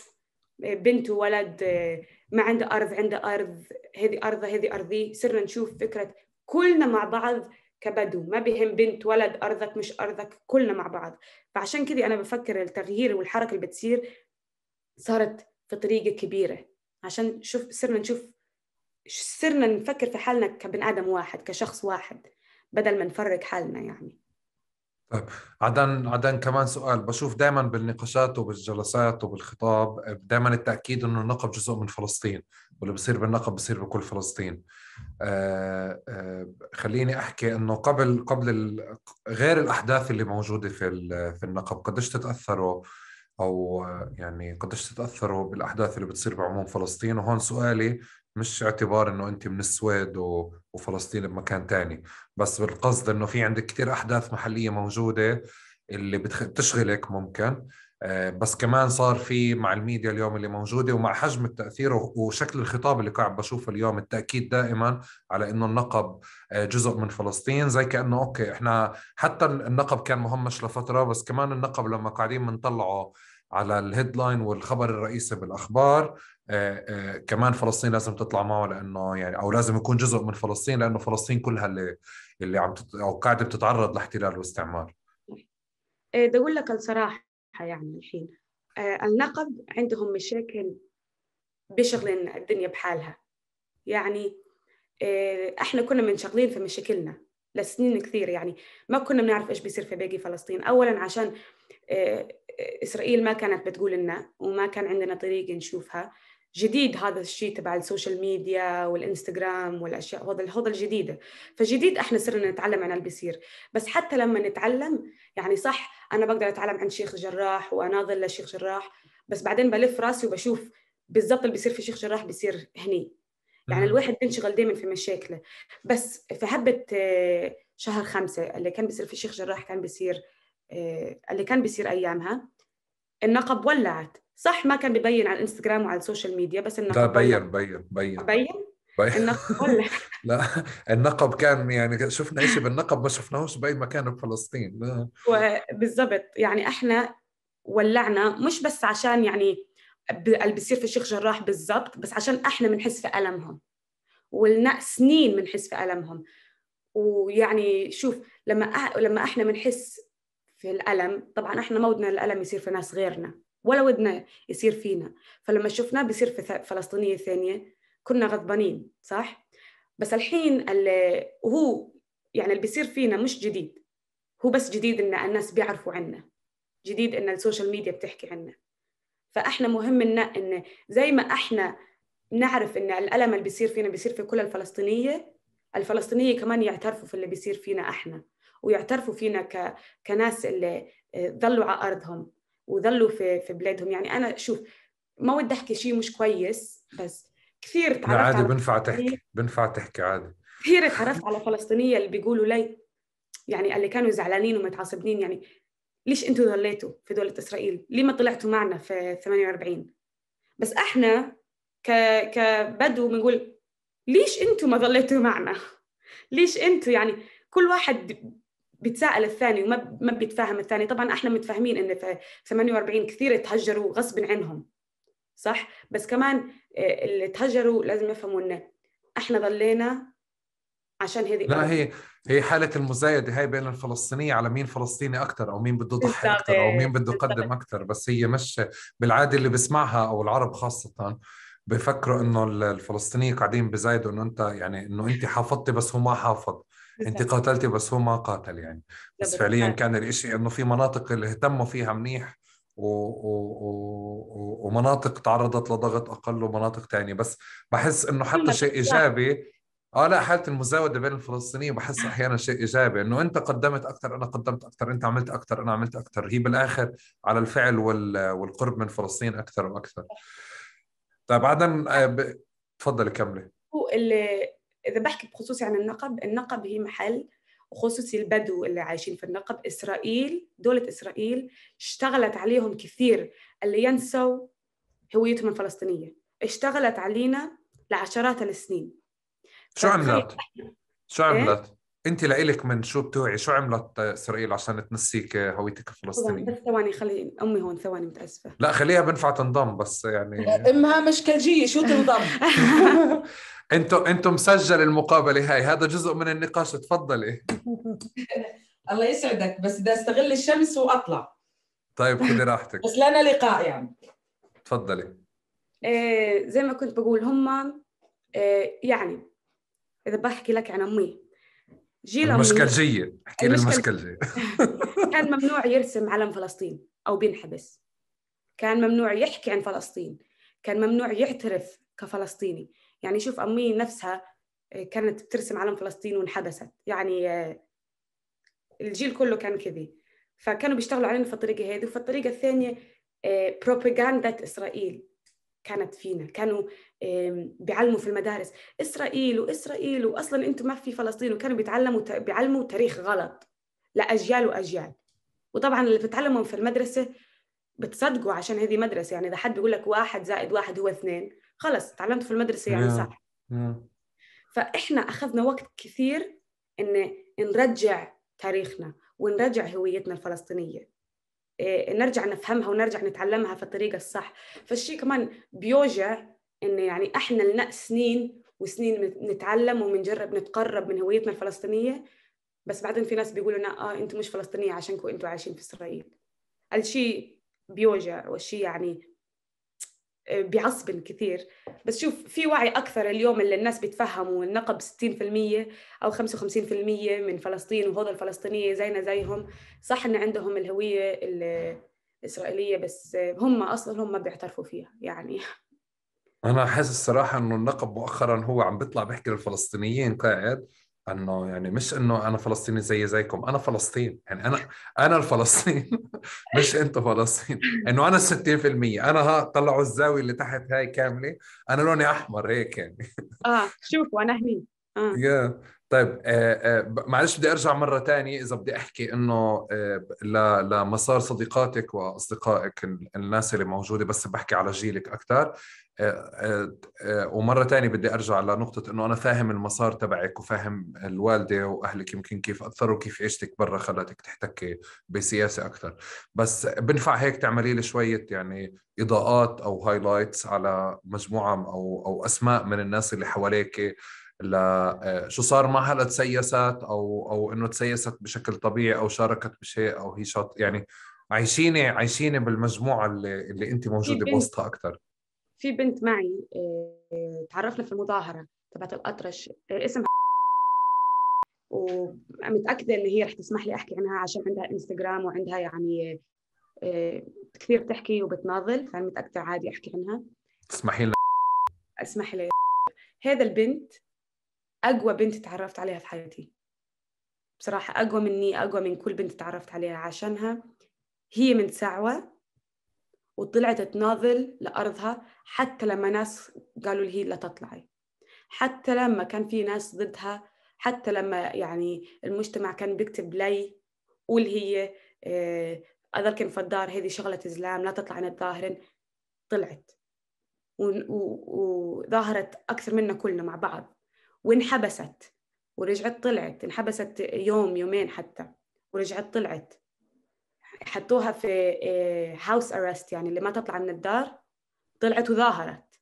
بنت وولد آه، ما عنده ارض عنده ارض هذه ارضه هذه ارضي صرنا نشوف فكره كلنا مع بعض كبدو ما بهم بنت ولد ارضك مش ارضك كلنا مع بعض فعشان كذا انا بفكر التغيير والحركه اللي بتصير صارت في طريقه كبيره عشان شوف صرنا نشوف صرنا نفكر في حالنا كبني ادم واحد كشخص واحد بدل ما نفرق حالنا يعني طيب عدن عدن كمان سؤال بشوف دائما بالنقاشات وبالجلسات وبالخطاب دائما التاكيد انه النقب جزء من فلسطين واللي بصير بالنقب بصير بكل فلسطين آآ آه، آآ آه، خليني احكي انه قبل قبل غير الاحداث اللي موجوده في في النقب قديش تتاثروا او يعني قديش تتاثروا بالاحداث اللي بتصير بعموم فلسطين وهون سؤالي مش اعتبار انه انت من السويد و... وفلسطين بمكان تاني بس بالقصد انه في عندك كتير احداث محليه موجوده اللي بتخ... بتشغلك ممكن آه، بس كمان صار في مع الميديا اليوم اللي موجوده ومع حجم التاثير وشكل الخطاب اللي قاعد بشوفه اليوم التاكيد دائما على انه النقب آه، جزء من فلسطين زي كانه اوكي احنا حتى النقب كان مهمش لفتره بس كمان النقب لما قاعدين بنطلعه على الهيدلاين والخبر الرئيسي بالاخبار آه، آه، كمان فلسطين لازم تطلع معه لانه يعني او لازم يكون جزء من فلسطين لانه فلسطين كلها اللي اللي عم تت او قاعده بتتعرض لاحتلال واستعمار آه، بدي اقول لك الصراحه يعني الحين النقب عندهم مشاكل بشغل الدنيا بحالها يعني احنا كنا منشغلين في مشاكلنا لسنين كثير يعني ما كنا بنعرف ايش بيصير في باقي فلسطين اولا عشان اسرائيل ما كانت بتقول لنا وما كان عندنا طريق نشوفها جديد هذا الشيء تبع السوشيال ميديا والانستغرام والاشياء هذا هذا الجديده فجديد احنا صرنا نتعلم عن اللي بيصير بس حتى لما نتعلم يعني صح انا بقدر اتعلم عن شيخ جراح واناظر لشيخ جراح بس بعدين بلف راسي وبشوف بالضبط اللي بيصير في شيخ جراح بيصير هني يعني الواحد بينشغل دائما في مشاكله بس في هبه آه، شهر خمسة اللي كان بيصير في شيخ جراح كان بيصير آه، اللي كان بيصير ايامها النقب ولعت صح ما كان ببين على الانستغرام وعلى السوشيال ميديا بس النقب لا بين بين بين بين النقب لا النقب كان يعني شفنا شيء بالنقب ما شفناهوش باي مكان بفلسطين بالضبط يعني احنا ولعنا مش بس عشان يعني اللي بيصير في الشيخ جراح بالضبط بس عشان احنا بنحس في المهم ولنا سنين بنحس في المهم ويعني شوف لما أح لما احنا بنحس في الالم طبعا احنا ما بدنا الالم يصير في ناس غيرنا ولا ودنا يصير فينا فلما شفناه بيصير في فلسطينية ثانية كنا غضبانين صح بس الحين اللي هو يعني اللي بيصير فينا مش جديد هو بس جديد ان الناس بيعرفوا عنا جديد ان السوشيال ميديا بتحكي عنا فاحنا مهم ان زي ما احنا نعرف ان الالم اللي بيصير فينا بيصير في كل الفلسطينيه الفلسطينيه كمان يعترفوا في اللي بيصير فينا احنا ويعترفوا فينا ك... كناس اللي آه، ضلوا على ارضهم وظلوا في في بلادهم يعني انا شوف ما ودي احكي شيء مش كويس بس كثير تعرفت لا عادي بنفع تحكي بنفع تحكي عادي كثير تعرفت على فلسطينيه اللي بيقولوا لي يعني اللي كانوا زعلانين ومتعصبين يعني ليش انتم ظليتوا في دوله اسرائيل؟ ليه ما طلعتوا معنا في 48 بس احنا ك كبدو بنقول ليش انتم ما ظليتوا معنا؟ ليش انتم يعني كل واحد بيتساءل الثاني وما ما بيتفاهم الثاني طبعا احنا متفاهمين ان في 48 كثير تهجروا غصب عنهم صح بس كمان آه، اللي تهجروا لازم يفهموا انه احنا ضلينا عشان هذه لا هي هي حالة المزايدة هاي بين الفلسطينية على مين فلسطيني أكثر أو مين بده يضحي أكثر أو مين بده يقدم أكثر بس هي مش بالعادة اللي بسمعها أو العرب خاصة بفكروا إنه الفلسطينية قاعدين بزايدوا إنه أنت يعني إنه أنت حافظتي بس هو ما حافظ انت قاتلتي بس هو ما قاتل يعني بس فعليا كان الإشي انه في مناطق اللي اهتموا فيها منيح و... و... ومناطق تعرضت لضغط اقل ومناطق تانية بس بحس انه حتى شيء ايجابي اه لا حاله المزاوده بين الفلسطينيين بحس احيانا شيء ايجابي انه انت قدمت اكثر انا قدمت اكثر انت عملت اكثر انا عملت اكثر هي بالاخر على الفعل وال... والقرب من فلسطين اكثر واكثر طيب بعدين آه، تفضلي كملي اذا بحكي بخصوصي يعني عن النقب النقب هي محل وخصوصي البدو اللي عايشين في النقب اسرائيل دوله اسرائيل اشتغلت عليهم كثير اللي ينسوا هويتهم الفلسطينيه اشتغلت علينا لعشرات السنين شو عملت شو عملت إيه؟ انت لإلك من شو بتوعي شو عملت اسرائيل عشان تنسيك هويتك الفلسطينيه بس ثواني خلي امي هون ثواني متاسفه لا خليها بنفع تنضم بس يعني امها مش كلجيه شو تنضم انتو انتو مسجل المقابله هاي هذا جزء من النقاش تفضلي الله يسعدك بس بدي استغل الشمس واطلع طيب خذي راحتك بس لنا لقاء يعني تفضلي إيه، زي ما كنت بقول هم إيه، يعني اذا بحكي لك عن امي جيل المسكلجية احكي لنا المسكلجية كان ممنوع يرسم علم فلسطين أو بينحبس كان ممنوع يحكي عن فلسطين كان ممنوع يعترف كفلسطيني يعني شوف أمي نفسها آه، كانت بترسم علم فلسطين وانحبست يعني آه، الجيل كله كان كذي فكانوا بيشتغلوا علينا في الطريقة هذه وفي الطريقة الثانية آه، بروباغندا إسرائيل كانت فينا كانوا بيعلموا في المدارس اسرائيل واسرائيل واصلا انتم ما في فلسطين وكانوا بيتعلموا بيعلموا تاريخ غلط لاجيال واجيال وطبعا اللي بتتعلمهم في المدرسه بتصدقوا عشان هذه مدرسه يعني اذا حد بيقول لك واحد زائد واحد هو اثنين خلص تعلمت في المدرسه يعني نعم، صح نعم. فاحنا اخذنا وقت كثير ان نرجع تاريخنا ونرجع هويتنا الفلسطينيه إيه، نرجع نفهمها ونرجع نتعلمها في الطريقه الصح فالشيء كمان بيوجع انه يعني احنا لنا سنين وسنين نتعلم وبنجرب نتقرب من هويتنا الفلسطينيه بس بعدين في ناس بيقولوا لنا اه انتم مش فلسطينيه عشانكم انتم عايشين في اسرائيل الشيء بيوجع والشيء يعني بيعصبن كثير بس شوف في وعي أكثر اليوم اللي الناس بيتفهموا النقب 60% أو 55% من فلسطين وهذول الفلسطينية زينا زيهم صح إن عندهم الهوية الإسرائيلية بس هم أصلا هم ما بيعترفوا فيها يعني أنا حاسس الصراحة إنه النقب مؤخرا هو عم بيطلع بيحكي للفلسطينيين قاعد انه يعني مش انه انا فلسطيني زي زيكم انا فلسطين يعني انا انا الفلسطين مش انتم فلسطين انه انا 60% انا ها طلعوا الزاويه اللي تحت هاي كامله انا لوني احمر هيك يعني اه شوفوا انا هني اه يا طيب آه، آه، معلش بدي ارجع مره تانية اذا بدي احكي انه آه، لمسار صديقاتك واصدقائك الناس اللي موجوده بس بحكي على جيلك اكثر ومره تانية بدي ارجع لنقطه انه انا فاهم المسار تبعك وفاهم الوالده واهلك يمكن كيف اثروا كيف عيشتك برا خلتك تحتكي بسياسه اكثر بس بنفع هيك تعملي لي شويه يعني اضاءات او هايلايتس على مجموعه او او اسماء من الناس اللي حواليك آه، شو صار معها لتسيست او او انه تسيست بشكل طبيعي او شاركت بشيء او هي شاط يعني عايشيني عايشيني بالمجموعه اللي اللي انت موجوده بوسطها اكثر في بنت معي آه، تعرفنا في المظاهره تبعت الاطرش آه، اسمها ومتاكده ان هي رح تسمح لي احكي عنها عشان عندها انستغرام وعندها يعني كثير بتحكي وبتناضل فانا متاكده عادي احكي عنها تسمحي لي اسمح لي هذا البنت اقوى بنت تعرفت عليها في حياتي بصراحه اقوى مني اقوى من كل بنت تعرفت عليها عشانها هي من سعوه وطلعت تناضل لارضها حتى لما ناس قالوا لي لا تطلعي حتى لما كان في ناس ضدها حتى لما يعني المجتمع كان بيكتب لي قول هي آه، أذركن في الدار هذه شغلة إزلام لا تطلعين تظاهرن طلعت وظاهرت أكثر منا كلنا مع بعض وانحبست ورجعت طلعت انحبست يوم يومين حتى ورجعت طلعت حطوها في هاوس آه، ارست يعني اللي ما تطلع من الدار طلعت وظاهرت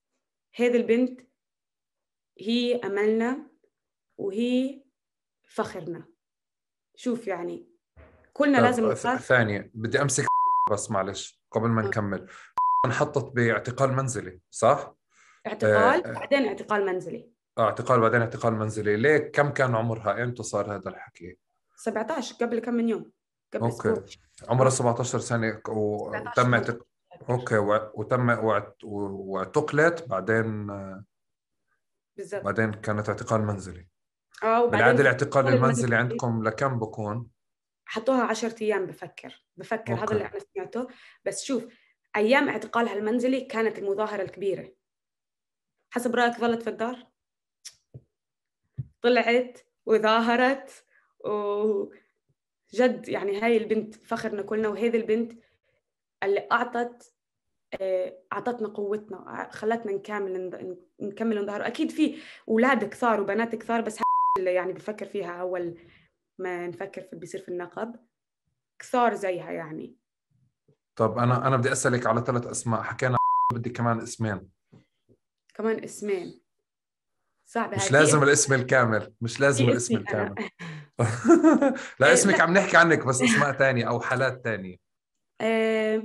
هذه البنت هي املنا وهي فخرنا شوف يعني كلنا لازم آه، نفخر ثانية بدي امسك بس معلش قبل ما نكمل انحطت باعتقال منزلي صح؟ اعتقال آه, آه. بعدين اعتقال منزلي اه اعتقال بعدين اعتقال منزلي ليه كم كان عمرها امتى صار هذا الحكي 17 قبل كم من يوم قبل اوكي سبوع. عمرها 17 سنه وتم اوكي وتم واعتقلت بعدين بالزبط. بعدين كانت اعتقال منزلي اه وبعدين بالعاده الاعتقال المنزلي عندكم لكم بكون؟ حطوها 10 ايام بفكر بفكر أوكي. هذا اللي انا سمعته بس شوف ايام اعتقالها المنزلي كانت المظاهره الكبيره حسب رايك ظلت في الدار؟ طلعت وظاهرت وجد يعني هاي البنت فخرنا كلنا وهذه البنت اللي أعطت آه، أعطتنا قوتنا خلتنا نكمل نكمل نظهر أكيد في أولاد كثار وبنات كثار بس اللي يعني بفكر فيها أول ما نفكر في بيصير في النقب كثار زيها يعني طب أنا أنا بدي أسألك على ثلاث أسماء حكينا بدي كمان اسمين كمان اسمين صعبة مش لازم الاسم الكامل مش لازم الاسم الكامل لا اسمك عم نحكي عنك بس اسماء تانية او حالات تانية آه،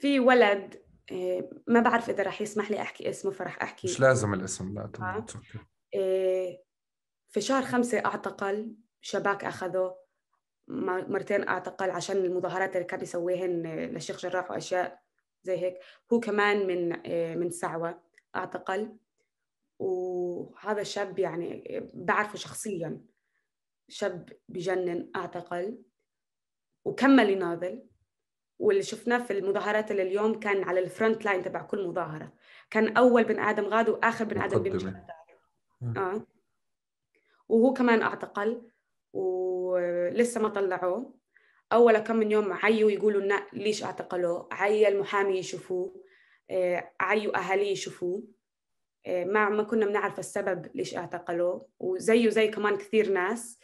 في ولد آه، ما بعرف اذا رح يسمح لي احكي اسمه فرح احكي مش لازم الاسم لا آه. في شهر خمسة اعتقل شباك اخذه مرتين اعتقل عشان المظاهرات اللي كان يسويهن للشيخ جراح واشياء زي هيك هو كمان من من سعوة اعتقل وهذا الشاب يعني بعرفه شخصيا شاب بجنن اعتقل وكمل يناضل واللي شفناه في المظاهرات اللي اليوم كان على الفرونت لاين تبع كل مظاهره كان اول بني ادم غاد واخر بني ادم بيمشي اه وهو كمان اعتقل ولسه ما طلعوه اول كم من يوم عيوا يقولوا لنا ليش اعتقلوه عي المحامي يشوفوه آه، عيوا اهاليه يشوفوه ما ما كنا بنعرف السبب ليش اعتقلوه وزيه زي كمان كثير ناس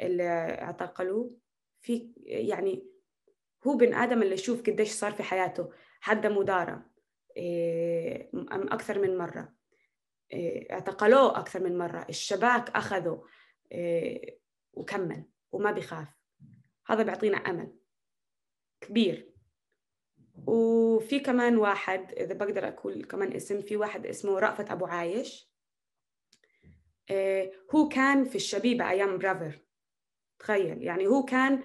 اللي اعتقلوه في يعني هو بن آدم اللي يشوف قديش صار في حياته حد مدارة إيه، أكثر من مرة إيه، اعتقلوه أكثر من مرة الشباك أخذه إيه، وكمل وما بيخاف هذا بيعطينا أمل كبير وفي كمان واحد إذا بقدر أقول كمان اسم في واحد اسمه رأفت أبو عايش آه، هو كان في الشبيبة أيام برافر تخيل يعني هو كان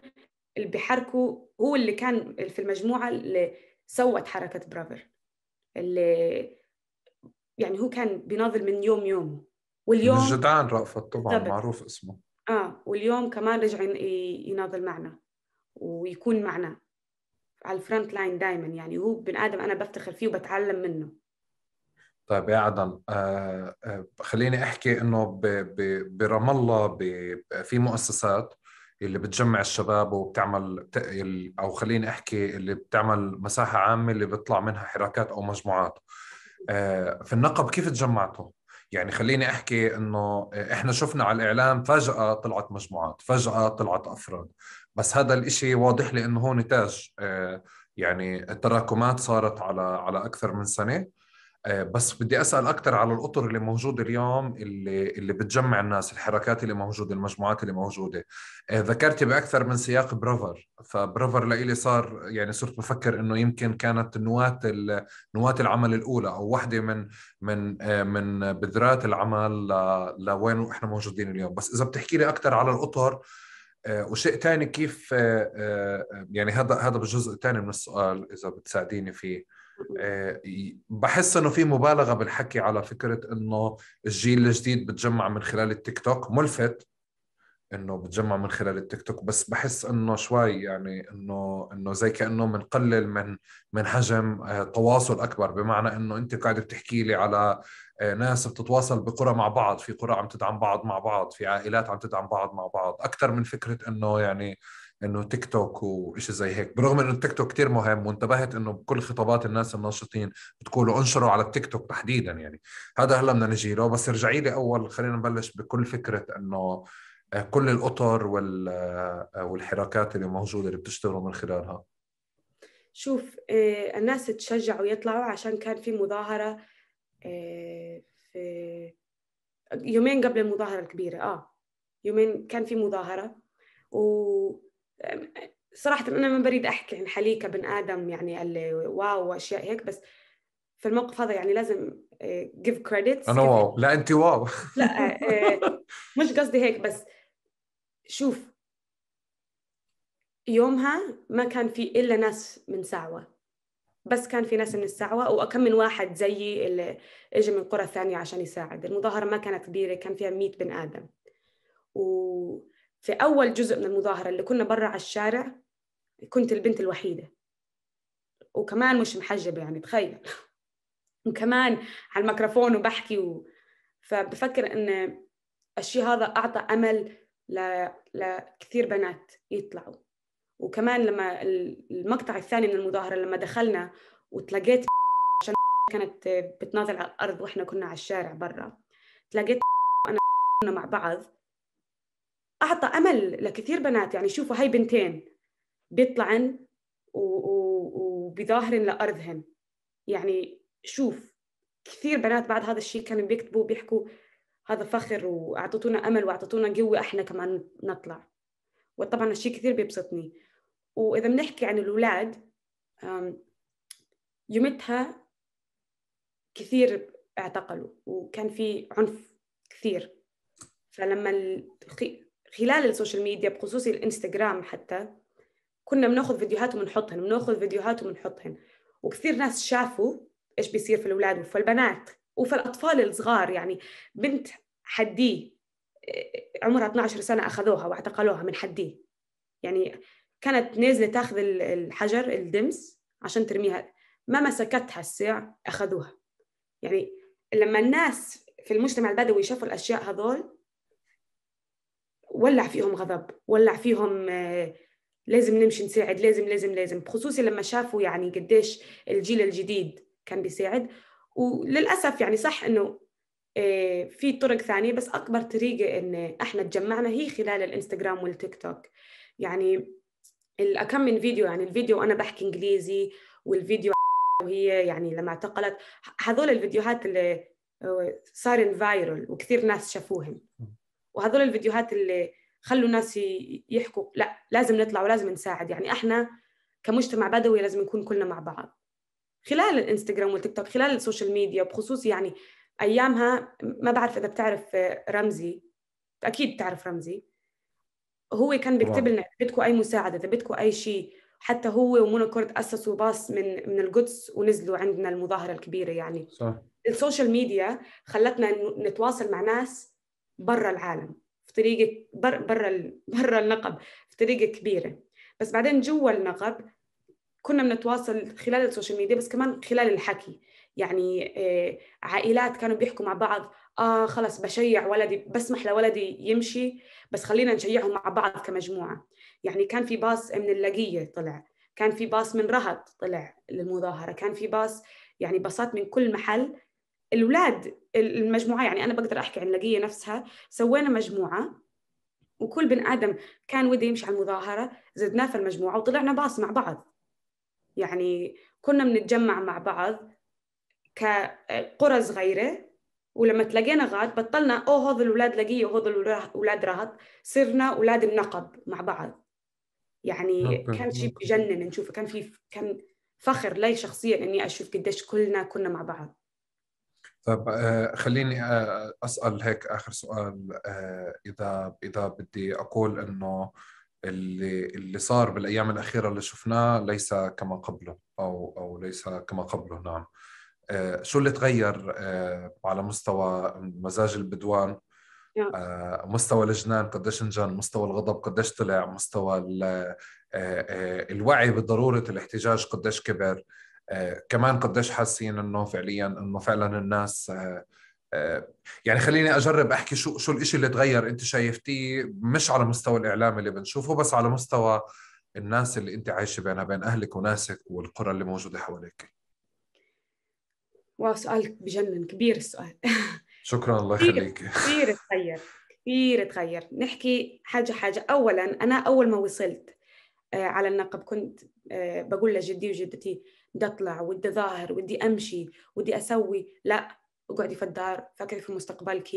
اللي بيحركوا هو اللي كان في المجموعة اللي سوت حركة برافر اللي يعني هو كان بيناضل من يوم يومه واليوم الجدعان رأفت طبعا دبت. معروف اسمه اه واليوم كمان رجع يناضل معنا ويكون معنا على الفرونت لاين دائما يعني هو بني ادم انا بفتخر فيه وبتعلم منه طيب يا عدن آه، آه، خليني احكي انه برام الله في مؤسسات اللي بتجمع الشباب وبتعمل او خليني احكي اللي بتعمل مساحه عامه اللي بيطلع منها حراكات او مجموعات آه، في النقب كيف تجمعتوا؟ يعني خليني احكي انه احنا شفنا على الاعلام فجاه طلعت مجموعات، فجاه طلعت افراد، بس هذا الإشي واضح لي إنه هو نتاج آه، يعني التراكمات صارت على على أكثر من سنة آه، بس بدي أسأل أكثر على الأطر اللي موجودة اليوم اللي اللي بتجمع الناس الحركات اللي موجودة المجموعات اللي موجودة آه، ذكرتي بأكثر من سياق برافر فبرافر لإلي صار يعني صرت بفكر إنه يمكن كانت نواة نواة العمل الأولى أو واحدة من من من بذرات العمل لوين إحنا موجودين اليوم بس إذا بتحكي لي أكثر على الأطر آه، وشيء ثاني كيف آه، آه، يعني هذا هذا بالجزء الثاني من السؤال اذا بتساعديني فيه بحس انه في مبالغه بالحكي على فكره انه الجيل الجديد بتجمع من خلال التيك توك ملفت انه بتجمع من خلال التيك توك بس بحس انه شوي يعني انه انه زي كانه بنقلل من من حجم تواصل اكبر بمعنى انه انت قاعده بتحكي لي على آه، ناس بتتواصل بقرى مع بعض في قرى عم تدعم بعض مع بعض في عائلات عم تدعم بعض مع بعض اكثر من فكره انه يعني انه تيك توك وشيء زي هيك برغم انه التيك توك كثير مهم وانتبهت انه بكل خطابات الناس الناشطين بتقولوا انشروا على التيك توك تحديدا يعني هذا هلا بدنا نجي له بس ارجعي لي اول خلينا نبلش بكل فكره انه آه، كل الاطر آه، والحركات اللي موجوده اللي بتشتغلوا من خلالها شوف الناس تشجعوا يطلعوا عشان كان في مظاهره آه، في يومين قبل المظاهرة الكبيرة اه يومين كان في مظاهرة و صراحة أنا ما بريد أحكي عن حالي بن آدم يعني اللي واو وأشياء هيك بس في الموقف هذا يعني لازم جيف آه، كريدت أنا واو لا أنت واو لا آه، مش قصدي هيك بس شوف يومها ما كان في إلا ناس من سعوة بس كان في ناس من السعوة وكم من واحد زيي اللي اجى من قرى ثانية عشان يساعد المظاهرة ما كانت كبيرة كان فيها 100 بني آدم وفي أول جزء من المظاهرة اللي كنا برا على الشارع كنت البنت الوحيدة وكمان مش محجبة يعني تخيل وكمان على الميكروفون وبحكي و... فبفكر إن الشيء هذا أعطى أمل ل... لكثير بنات يطلعوا وكمان لما المقطع الثاني من المظاهره لما دخلنا وتلاقيت عشان كانت بتنازل على الارض واحنا كنا على الشارع برا تلاقيت انا مع بعض اعطى امل لكثير بنات يعني شوفوا هاي بنتين بيطلعن وبيظاهرن لارضهن يعني شوف كثير بنات بعد هذا الشيء كانوا بيكتبوا بيحكوا هذا فخر واعطتونا امل واعطتونا قوه احنا كمان نطلع وطبعا الشيء كثير بيبسطني وإذا بنحكي عن الأولاد يومتها كثير اعتقلوا وكان في عنف كثير فلما خلال السوشيال ميديا بخصوص الانستغرام حتى كنا بناخذ فيديوهات ونحطهن بناخذ فيديوهات ونحطهن وكثير ناس شافوا ايش بيصير في الاولاد وفي البنات وفي الاطفال الصغار يعني بنت حديه آه، عمرها 12 سنه اخذوها واعتقلوها من حديه يعني كانت نازله تاخذ الحجر الدمس عشان ترميها ما مسكتها الساع اخذوها يعني لما الناس في المجتمع البدوي شافوا الاشياء هذول ولع فيهم غضب ولع فيهم آه، لازم نمشي نساعد لازم لازم لازم خصوصي لما شافوا يعني قديش الجيل الجديد كان بيساعد وللاسف يعني صح انه آه، في طرق ثانيه بس اكبر طريقه ان احنا تجمعنا هي خلال الانستغرام والتيك توك يعني الكم من فيديو يعني الفيديو وانا بحكي انجليزي والفيديو وهي يعني لما اعتقلت هذول الفيديوهات اللي آه، صار فايرل وكثير ناس شافوهم وهذول الفيديوهات اللي خلوا الناس يحكوا لا لازم نطلع ولازم نساعد يعني احنا كمجتمع بدوي لازم نكون كلنا مع بعض خلال الانستغرام والتيك توك خلال السوشيال ميديا بخصوص يعني ايامها ما بعرف اذا بتعرف آه، رمزي اكيد بتعرف رمزي هو كان بيكتب لنا اذا بدكم اي مساعده اذا بدكم اي شيء حتى هو ومونوكورد اسسوا باص من من القدس ونزلوا عندنا المظاهره الكبيره يعني صح السوشيال ميديا خلتنا نتواصل مع ناس برا العالم في طريقه بر برا برا النقب في طريقه كبيره بس بعدين جوا النقب كنا بنتواصل خلال السوشيال ميديا بس كمان خلال الحكي يعني آه، عائلات كانوا بيحكوا مع بعض آه خلص بشيع ولدي بسمح لولدي يمشي بس خلينا نشيعهم مع بعض كمجموعة يعني كان في باص من اللاقية طلع كان في باص من رهط طلع للمظاهرة كان في باص يعني باصات من كل محل الأولاد المجموعة يعني أنا بقدر أحكي عن لاقية نفسها سوينا مجموعة وكل بن آدم كان وده يمشي على المظاهرة زدناه في المجموعة وطلعنا باص مع بعض يعني كنا بنتجمع مع بعض كقرى صغيرة ولما تلاقينا غاد بطلنا اوه هذول الاولاد لقيه وهذول الاولاد رهط صرنا اولاد النقب مع بعض يعني كان شيء بجنن نشوفه كان في كان فخر لي شخصيا اني اشوف قديش كلنا كنا مع بعض طب آه، خليني آه، اسال هيك اخر سؤال آه، اذا اذا بدي اقول انه اللي اللي صار بالايام الاخيره اللي شفناه ليس كما قبله او او ليس كما قبله نعم آه، شو اللي تغير آه، على مستوى مزاج البدوان آه، مستوى الجنان قديش انجن مستوى الغضب قديش طلع مستوى الوعي بضروره الاحتجاج قديش كبر كمان قديش حاسين انه فعليا انه فعلا الناس يعني خليني اجرب احكي شو شو الشيء اللي تغير انت شايفتيه مش على مستوى الاعلام اللي بنشوفه بس على مستوى الناس اللي انت عايشه بينها بين اهلك وناسك والقرى اللي موجوده حواليك واو سؤال بجنن كبير السؤال شكرا الله يخليك كثير تغير كثير تغير نحكي حاجة حاجة أولا أنا أول ما وصلت آه، على النقب كنت آه، بقول لجدي وجدتي بدي أطلع ودي ظاهر ودي أمشي ودي أسوي لا اقعدي في الدار فكري في مستقبلك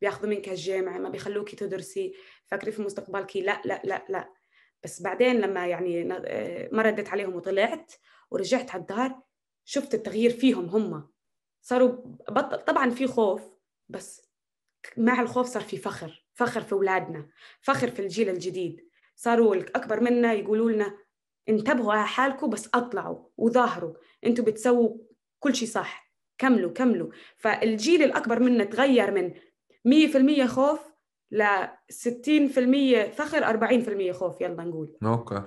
بياخذوا منك الجامعة ما بيخلوكي تدرسي فكري في مستقبلك لا لا لا لا بس بعدين لما يعني آه، ما ردت عليهم وطلعت ورجعت على الدار شفت التغيير فيهم هم صاروا بطل طبعا في خوف بس مع الخوف صار في فخر فخر في اولادنا فخر في الجيل الجديد صاروا الاكبر منا يقولوا لنا انتبهوا على حالكم بس اطلعوا وظاهروا انتم بتسووا كل شيء صح كملوا كملوا فالجيل الاكبر منا تغير من 100% خوف ل 60% فخر 40% خوف يلا نقول اوكي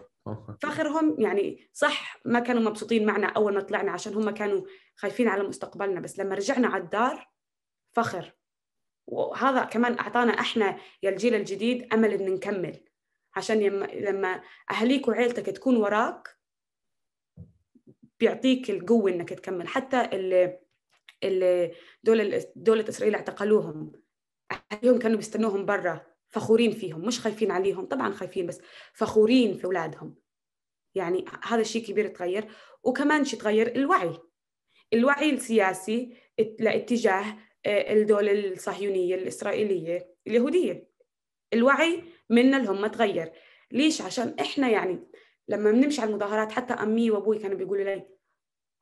فاخرهم يعني صح ما كانوا مبسوطين معنا اول ما طلعنا عشان هم كانوا خايفين على مستقبلنا بس لما رجعنا على الدار فخر وهذا كمان اعطانا احنا يا الجيل الجديد امل ان نكمل عشان لما اهاليك وعيلتك تكون وراك بيعطيك القوه انك تكمل حتى اللي اللي دول دوله اسرائيل اعتقلوهم اهاليهم كانوا بيستنوهم برا فخورين فيهم مش خايفين عليهم طبعا خايفين بس فخورين في اولادهم يعني هذا الشيء كبير تغير وكمان شيء تغير الوعي الوعي السياسي لاتجاه آه، الدول الصهيونيه الاسرائيليه اليهوديه الوعي منا اللي هم تغير ليش عشان احنا يعني لما بنمشي على المظاهرات حتى امي وابوي كانوا بيقولوا لي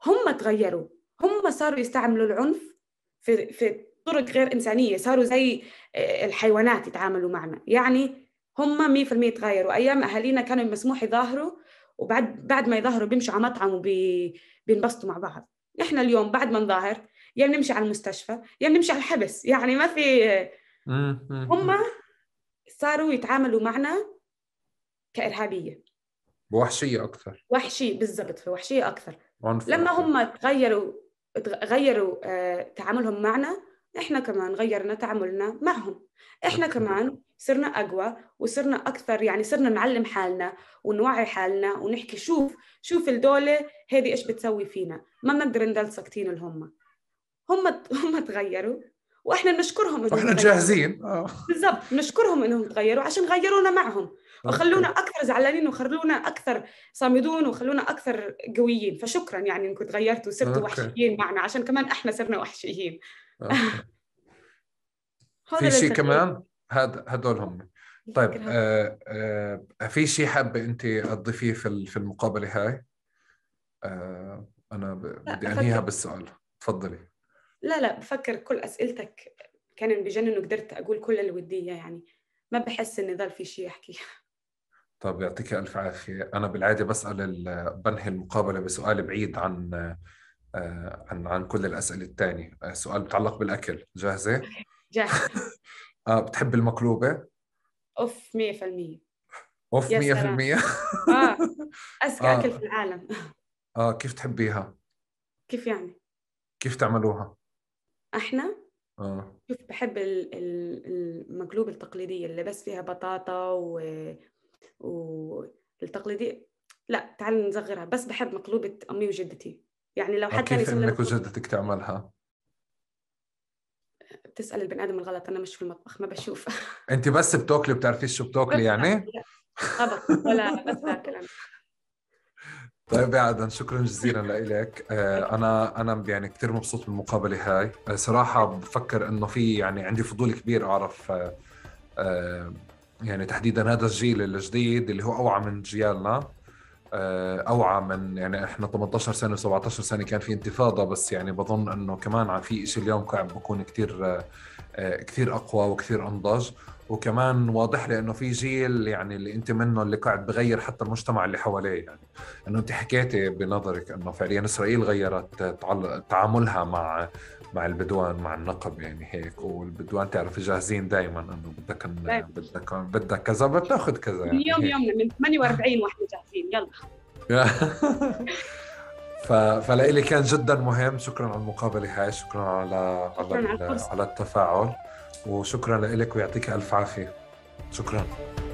هم تغيروا هم صاروا يستعملوا العنف في في طرق غير إنسانية صاروا زي آه، الحيوانات يتعاملوا معنا يعني هم 100% تغيروا أيام أهالينا كانوا مسموح يظاهروا وبعد بعد ما يظهروا بيمشوا على مطعم وبينبسطوا مع بعض نحن اليوم بعد ما نظاهر يا يعني بنمشي على المستشفى يا يعني بنمشي على الحبس يعني ما في هم صاروا يتعاملوا معنا كإرهابية بوحشية أكثر وحشية بالضبط في وحشية أكثر لما هم تغيروا غيروا آه، تعاملهم معنا احنا كمان غيرنا تعاملنا معهم احنا كمان صرنا اقوى وصرنا اكثر يعني صرنا نعلم حالنا ونوعي حالنا ونحكي شوف شوف الدوله هذه ايش بتسوي فينا ما بنقدر نضل ساكتين لهم هم هم تغيروا واحنا بنشكرهم انهم واحنا جاهزين آه. بالضبط بنشكرهم انهم تغيروا عشان غيرونا معهم وخلونا اكثر زعلانين وخلونا اكثر صامدون وخلونا اكثر قويين فشكرا يعني انكم تغيرتوا وصرتوا وحشيين معنا عشان كمان احنا صرنا وحشيين آه. في شيء كمان طيب، هذا هدول هم طيب آه آه في شيء حابه انت تضيفيه في في المقابله هاي آه انا بدي انهيها بالسؤال تفضلي لا لا بفكر كل اسئلتك كان بجنن وقدرت اقول كل اللي ودي يعني ما بحس اني ضل في شيء احكيه طيب يعطيك الف عافيه انا بالعاده بسال بنهي المقابله بسؤال بعيد عن آه، عن عن كل الاسئله الثانيه آه، سؤال بتعلق بالاكل جاهزه جاهزه آه بتحب المقلوبه اوف 100% اوف 100% اه اسكى آه. اكل في العالم اه كيف تحبيها كيف يعني كيف تعملوها احنا اه شوف بحب المقلوبه التقليديه اللي بس فيها بطاطا و والتقليديه لا تعال نصغرها بس بحب مقلوبه امي وجدتي يعني لو حد كيف انك وجدتك تعملها؟ بتسال البني ادم الغلط انا مش في المطبخ ما بشوف انت بس بتاكلي بتعرفي شو بتاكلي يعني؟ طبعا ولا بس باكل طيب يا عدن شكرا جزيلا لك آه، انا انا يعني كثير مبسوط بالمقابله هاي آه، صراحه بفكر انه في يعني عندي فضول كبير اعرف آه، يعني تحديدا هذا الجيل الجديد اللي هو اوعى من جيالنا آه، اوعى من يعني احنا 18 سنه و17 سنه كان في انتفاضه بس يعني بظن انه كمان عم في شيء اليوم قاعد بكون كثير آه، آه، كثير اقوى وكثير انضج وكمان واضح لي انه في جيل يعني اللي انت منه اللي قاعد بغير حتى المجتمع اللي حواليه يعني انه انت حكيتي بنظرك انه فعليا اسرائيل غيرت تعاملها مع مع البدوان مع النقب يعني هيك والبدوان تعرف جاهزين دائما انه بدك طيب. بدك بدك كذا بتاخذ كذا يعني يوم يومنا من 48 واحنا جاهزين يلا ف... فلإلي كان جدا مهم شكرا على المقابله هاي شكرا على شكراً على على, على التفاعل وشكرا لك ويعطيك الف عافيه شكرا